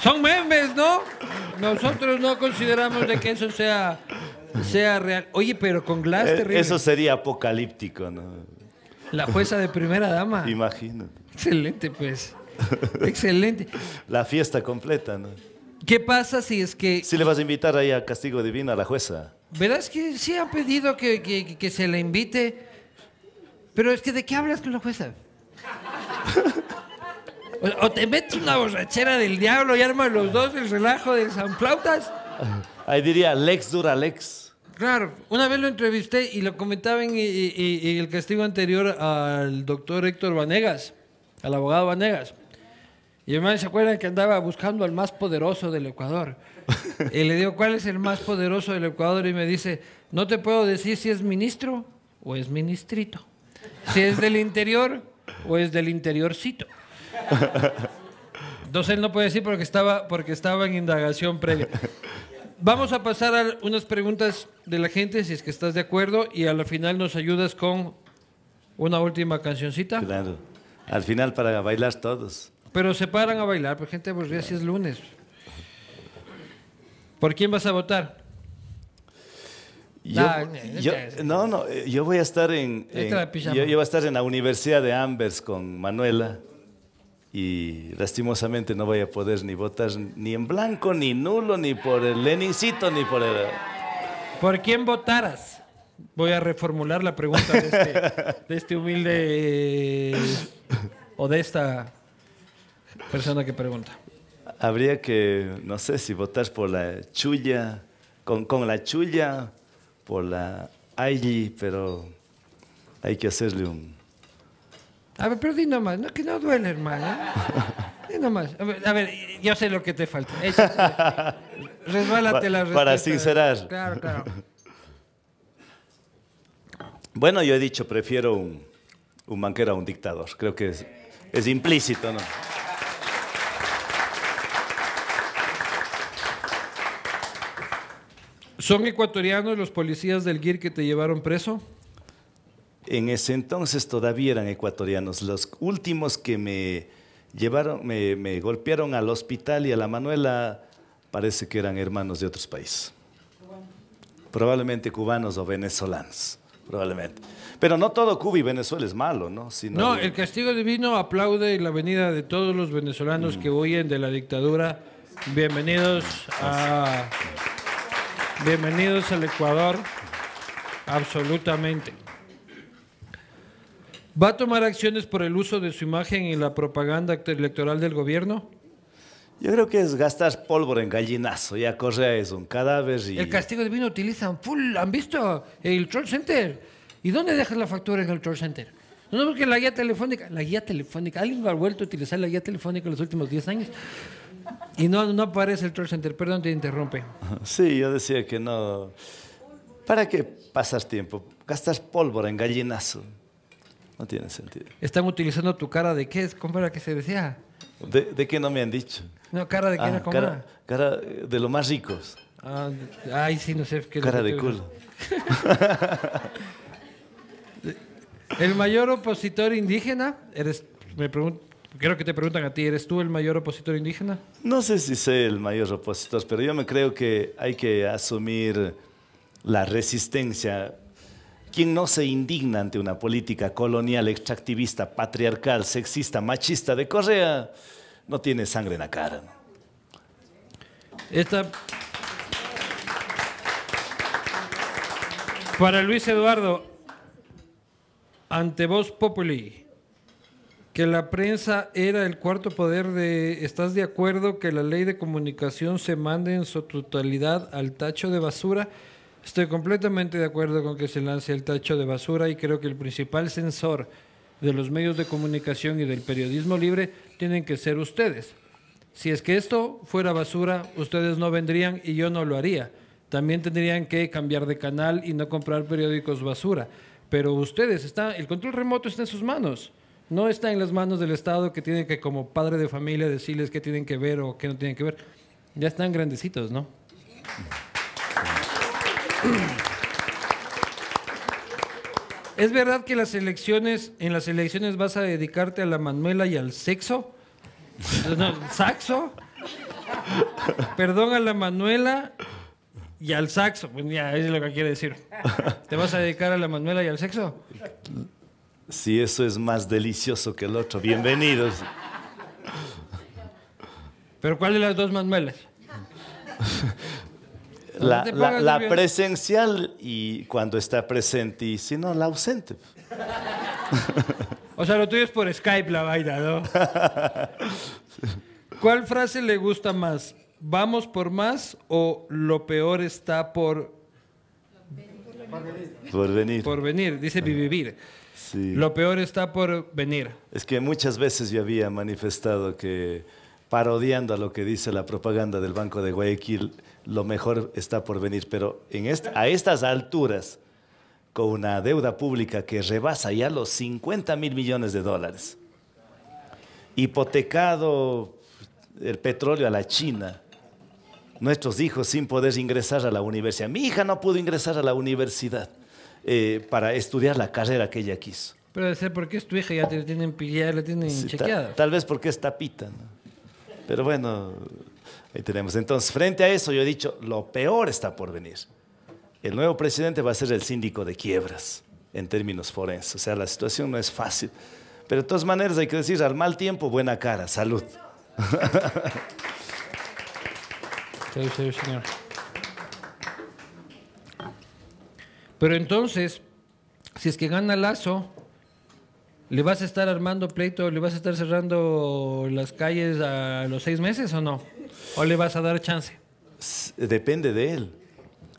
Son memes, ¿no? Nosotros no consideramos de que eso sea, sea real. Oye, pero con Glass eh, Eso
sería apocalíptico, ¿no? La jueza de primera dama. Imagino.
Excelente, pues.
Excelente. La fiesta completa, ¿no? ¿Qué pasa si es que... Si le vas a invitar ahí a Castigo Divino a la jueza.
Verás que sí ha pedido que, que, que se la invite pero es que, ¿de qué hablas con la jueza? o, te metes una borrachera del diablo y armas los dos el relajo de San Plautas. Ahí diría, Lex dura Lex. Claro, una vez lo entrevisté y lo comentaba en, el castigo anterior al doctor Héctor Vanegas, al abogado Vanegas. Y además ¿se acuerdan que andaba buscando al más poderoso del Ecuador? y le digo, ¿cuál es el más poderoso del Ecuador? Y me dice, no te puedo decir si es ministro o es ministrito si es del interior o es del interiorcito. Entonces él no puede decir porque estaba, porque estaba en indagación previa. Vamos a pasar a unas preguntas de la gente, si es que estás de acuerdo, y al final nos ayudas con una última cancioncita.
Claro. Al final para bailar todos.
Pero se paran a bailar, pues gente aburrida si es lunes. ¿Por quién vas a votar? Yo,
no, no, eh, yo voy a estar en, yo, a estar en la Universidad de Ambers con Manuela y lastimosamente no voy a poder ni votar ni en blanco, ni nulo, ni por el Lenincito, ni por el...
¿Por quién votarás? Voy a reformular la pregunta de este, este humilde eh, o de esta persona que pregunta.
Habría que, no sé, si votar por la chulla, con, con la chulla por la IG, pero hay que hacerle un...
A ver, pero di nomás, no, que no duele, hermano. Di nomás. A ver, a ver, yo sé lo que te falta. Échate. la respuesta. Para sincerar. Claro, claro.
Bueno, yo he dicho, prefiero un, un banquero a un dictador. Creo que es, es implícito, ¿no?
¿Son ecuatorianos los policías del GIR que te llevaron preso?
En ese entonces todavía eran ecuatorianos. Los últimos que me llevaron, me, golpearon al hospital y a la Manuela, parece que eran hermanos de otros países. Probablemente cubanos o venezolanos, probablemente. Pero no todo Cuba y Venezuela es malo, ¿no? no, el
castigo divino aplaude la venida de todos los venezolanos que mm. huyen de la dictadura. Bienvenidos a... Bienvenidos al Ecuador. Absolutamente. ¿Va a tomar acciones por el uso de su imagen en la propaganda electoral del gobierno?
Yo creo que es gastar pólvora en gallinazo. Ya Correa eso, un cadáver y... El castigo
divino utilizan full. ¿Han visto el Troll Center? ¿Y dónde dejas la factura en el Troll Center? No, porque la guía telefónica... La guía telefónica. ¿Alguien ha vuelto a utilizar la guía telefónica en los últimos 10 años? Y no, no aparece el Troll Center, perdón, te interrumpe.
Sí, yo decía que no. ¿Para qué pasas tiempo? Gastas pólvora en gallinazo. No tiene sentido.
Están utilizando tu cara de qué, ¿cómo era que se decía?
¿De, de qué no me han dicho?
No, cara de qué no ah, cara,
cara de los más ricos.
Ah, ay, sí, no sé. ¿qué cara de culo. el mayor opositor indígena, eres, me pregunto, creo que te preguntan a ti, ¿eres tú el mayor opositor indígena?
No sé si sé el mayor opositor, pero yo me creo que hay que asumir la resistencia. Quien no se indigna ante una política colonial, extractivista, patriarcal, sexista, machista de Correa, no tiene sangre en la cara.
Esta... Para Luis Eduardo, ante vos Populi, que la prensa era el cuarto poder de... ¿Estás de acuerdo que la ley de comunicación se mande en su totalidad al tacho de basura? Estoy completamente de acuerdo con que se lance el tacho de basura y creo que el principal censor de los medios de comunicación y del periodismo libre tienen que ser ustedes. Si es que esto fuera basura, ustedes no vendrían y yo no lo haría. También tendrían que cambiar de canal y no comprar periódicos basura. Pero ustedes, están, el control remoto está en sus manos. No está en las manos del Estado que tiene que, como padre de familia, decirles qué tienen que ver o qué no tienen que ver. Ya están grandecitos, ¿no? ¿Es verdad que las elecciones, en las elecciones vas a dedicarte a la manuela y al sexo? No, ¿Saxo? Perdón a la manuela y al saxo. Pues ya, eso es lo que quiere decir. ¿Te vas a dedicar a la manuela y al sexo?
Si eso es más delicioso que el otro, bienvenidos.
Pero ¿cuál de las dos más la,
presencial y cuando está presente
y si no, la ausente. O sea, lo tuyo es por Skype la vaina, ¿no? ¿Cuál frase le gusta más? ¿Vamos por más o lo peor está por... Por venir. Por venir, dice vivir. Lo peor está por venir. Es que muchas veces
yo había manifestado que parodiando a lo que dice la propaganda del Banco de Guayaquil, lo mejor está por venir, pero en a estas alturas, con una deuda pública que rebasa ya los 50 mil millones de dólares, hipotecado el petróleo a la China, nuestros hijos sin poder ingresar a la universidad, mi hija no pudo ingresar a la universidad eh, para estudiar la carrera que ella quiso.
Pero de ser porque es tu hija, ya la tienen pillada, la tienen chequeada. tal vez porque es tapita.
Pero bueno, ahí tenemos. Entonces, frente a eso, yo he dicho, lo peor está por venir. El nuevo presidente va a ser el síndico de quiebras, en términos forenses. O sea, la situación no es fácil. Pero de todas maneras hay que decir, al mal tiempo, buena cara, salud. Salud,
señor. Pero entonces, si es que gana Lazo, ¿le vas a estar armando pleito, le vas a estar cerrando las calles a los seis meses o no? ¿O le vas a dar chance?
Depende de él.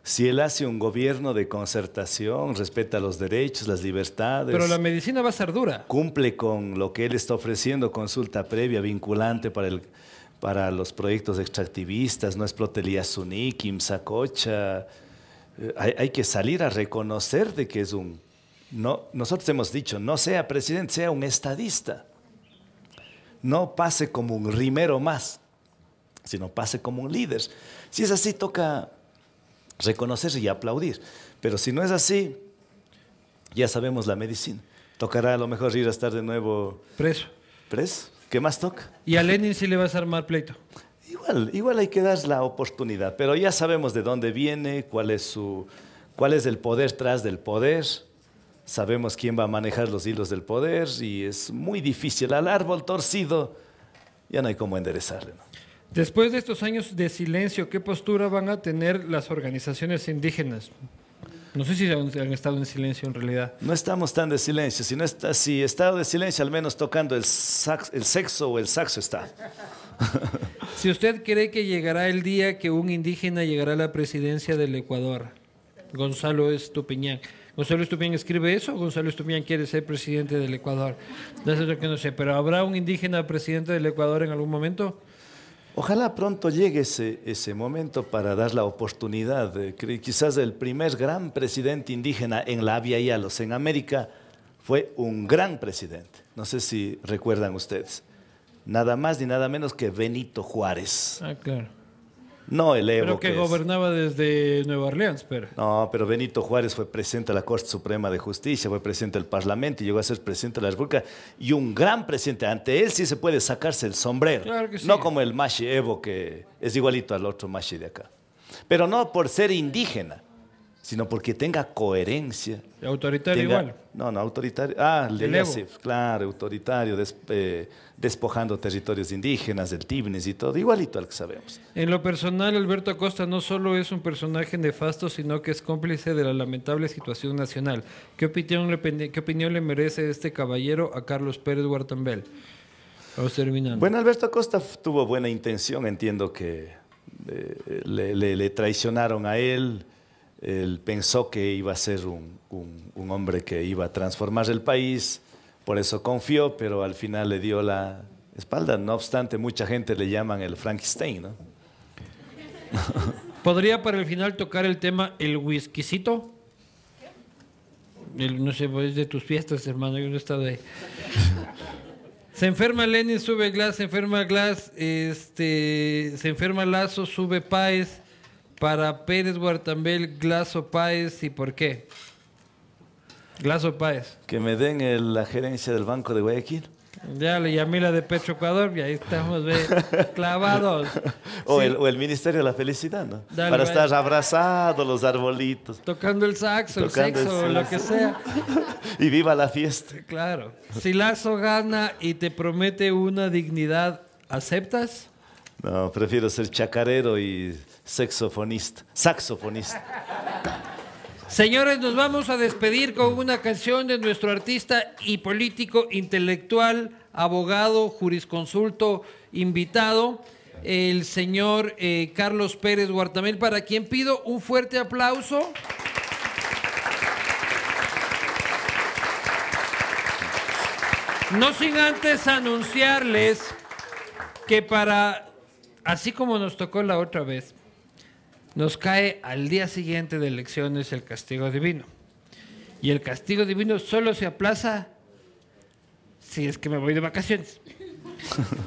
Si él hace un gobierno de concertación, respeta los derechos, las libertades. Pero la medicina va a ser dura. Cumple con lo que él está ofreciendo, consulta previa, vinculante para el, para los proyectos extractivistas, no explotelías uní, Suní, Kim Sacocha, eh, hay, que salir a reconocer de que es un... No, nosotros hemos dicho, no sea presidente, sea un estadista. No pase como un rimero más, sino pase como un líder. Si es así, toca reconocer y aplaudir. Pero si no es así, ya sabemos la medicina. Tocará a lo mejor ir a estar de nuevo... Preso. Preso. ¿Qué más toca? ¿Y a Lenin sí le vas a armar pleito? igual, hay que dar la oportunidad, pero ya sabemos de dónde viene, cuál es, su, cuál es el poder tras del poder, sabemos quién va a manejar los hilos del poder y es muy difícil. Al árbol torcido ya no hay cómo enderezarle.
Después de estos años de silencio, ¿qué postura van a tener las organizaciones indígenas? No sé si han, estado en silencio en realidad.
No estamos tan de silencio. Si, no está, si estado de silencio, al menos tocando el, sax, el sexo o el saxo está.
si usted cree que llegará el día que un indígena llegará a la presidencia del Ecuador, Gonzalo Estupiñán. Gonzalo Estupiñán escribe eso, o Gonzalo Estupiñán quiere ser presidente del Ecuador. No sé lo que no sé, pero ¿habrá un indígena presidente del Ecuador en algún momento?
Ojalá pronto llegue ese, momento para dar la oportunidad. Eh, quizás el primer gran presidente indígena en la y Alos, en América, fue un gran presidente. No sé si recuerdan ustedes nada más ni nada menos que Benito Juárez. Ah, claro. No el Evo. Pero que, gobernaba
desde Nueva Orleans, pero.
No, pero Benito Juárez fue presidente de la Corte Suprema de Justicia, fue presidente del Parlamento y llegó a ser presidente de la República. Y un gran presidente. Ante él sí se puede sacarse el sombrero. No como el Mashi Evo, que es igualito al otro Mashi de acá. Pero no por ser indígena, sino porque tenga coherencia.
autoritario igual?
No, no, autoritario. Ah, claro, autoritario, eh, despojando territorios indígenas, del Tibnes y todo, igualito al que sabemos.
En lo personal, Alberto Acosta no solo es un personaje nefasto, sino que es cómplice de la lamentable situación nacional. ¿Qué opinión le, merece este caballero a Carlos Pérez Huartambel? Vamos
Bueno, Alberto Acosta tuvo buena intención, entiendo que eh, le traicionaron a él él pensó que iba a ser un, hombre que iba a transformar el país, por eso confió, pero al final le dio la espalda. No obstante, mucha gente le llaman el Frankenstein, ¿no?
¿Podría para el final tocar el tema el whiskycito? no sé, pues, es de tus fiestas, hermano, yo no he estado ahí. se enferma Lenin, sube Glass, se enferma Glass, este, se enferma Lazo, sube Páez, para Pérez Guartambel, Glaso Páez y por qué? Glaso Páez.
Que me den la gerencia del Banco de Guayaquil.
Ya le llamé la de Petro Ecuador y ahí estamos clavados.
o, el, Ministerio de la Felicidad, ¿no? Para estar abrazados los arbolitos. Tocando el saxo, el sexo, lo que sea. y viva la fiesta.
Claro. Si Lazo gana y te promete una dignidad, ¿aceptas?
No, prefiero ser chacarero y saxofonista. Saxofonista.
Señores, nos vamos a despedir con una canción de nuestro artista y político intelectual, abogado, jurisconsulto, invitado, el señor eh, Carlos Pérez Guartamel, para quien pido un fuerte aplauso. No sin antes anunciarles que para, así como nos tocó la otra vez, nos cae al día siguiente de elecciones el castigo divino. Y el castigo divino solo se aplaza si es que me voy de vacaciones.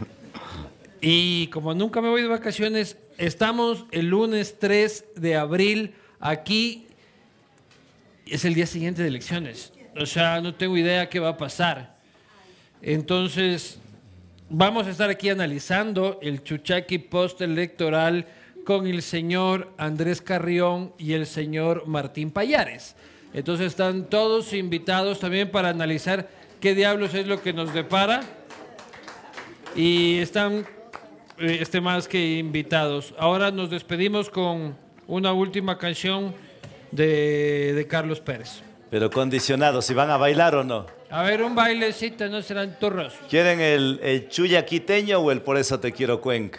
y como nunca me voy de vacaciones, estamos el lunes 3 de abril aquí. Es el día siguiente de elecciones. O sea, no tengo idea qué va a pasar. Entonces, vamos a estar aquí analizando el chuchaqui post electoral con el señor Andrés Carrión y el señor Martín Payares. Entonces están todos invitados también para analizar qué diablos es lo que nos depara. Y están eh, este, más que invitados. Ahora nos despedimos con una última canción de, Carlos Pérez.
Pero
condicionado, si van a bailar o no.
A ver, un bailecito, no serán turros.
¿Quieren el, el chuya quiteño o el por eso te quiero cuenca?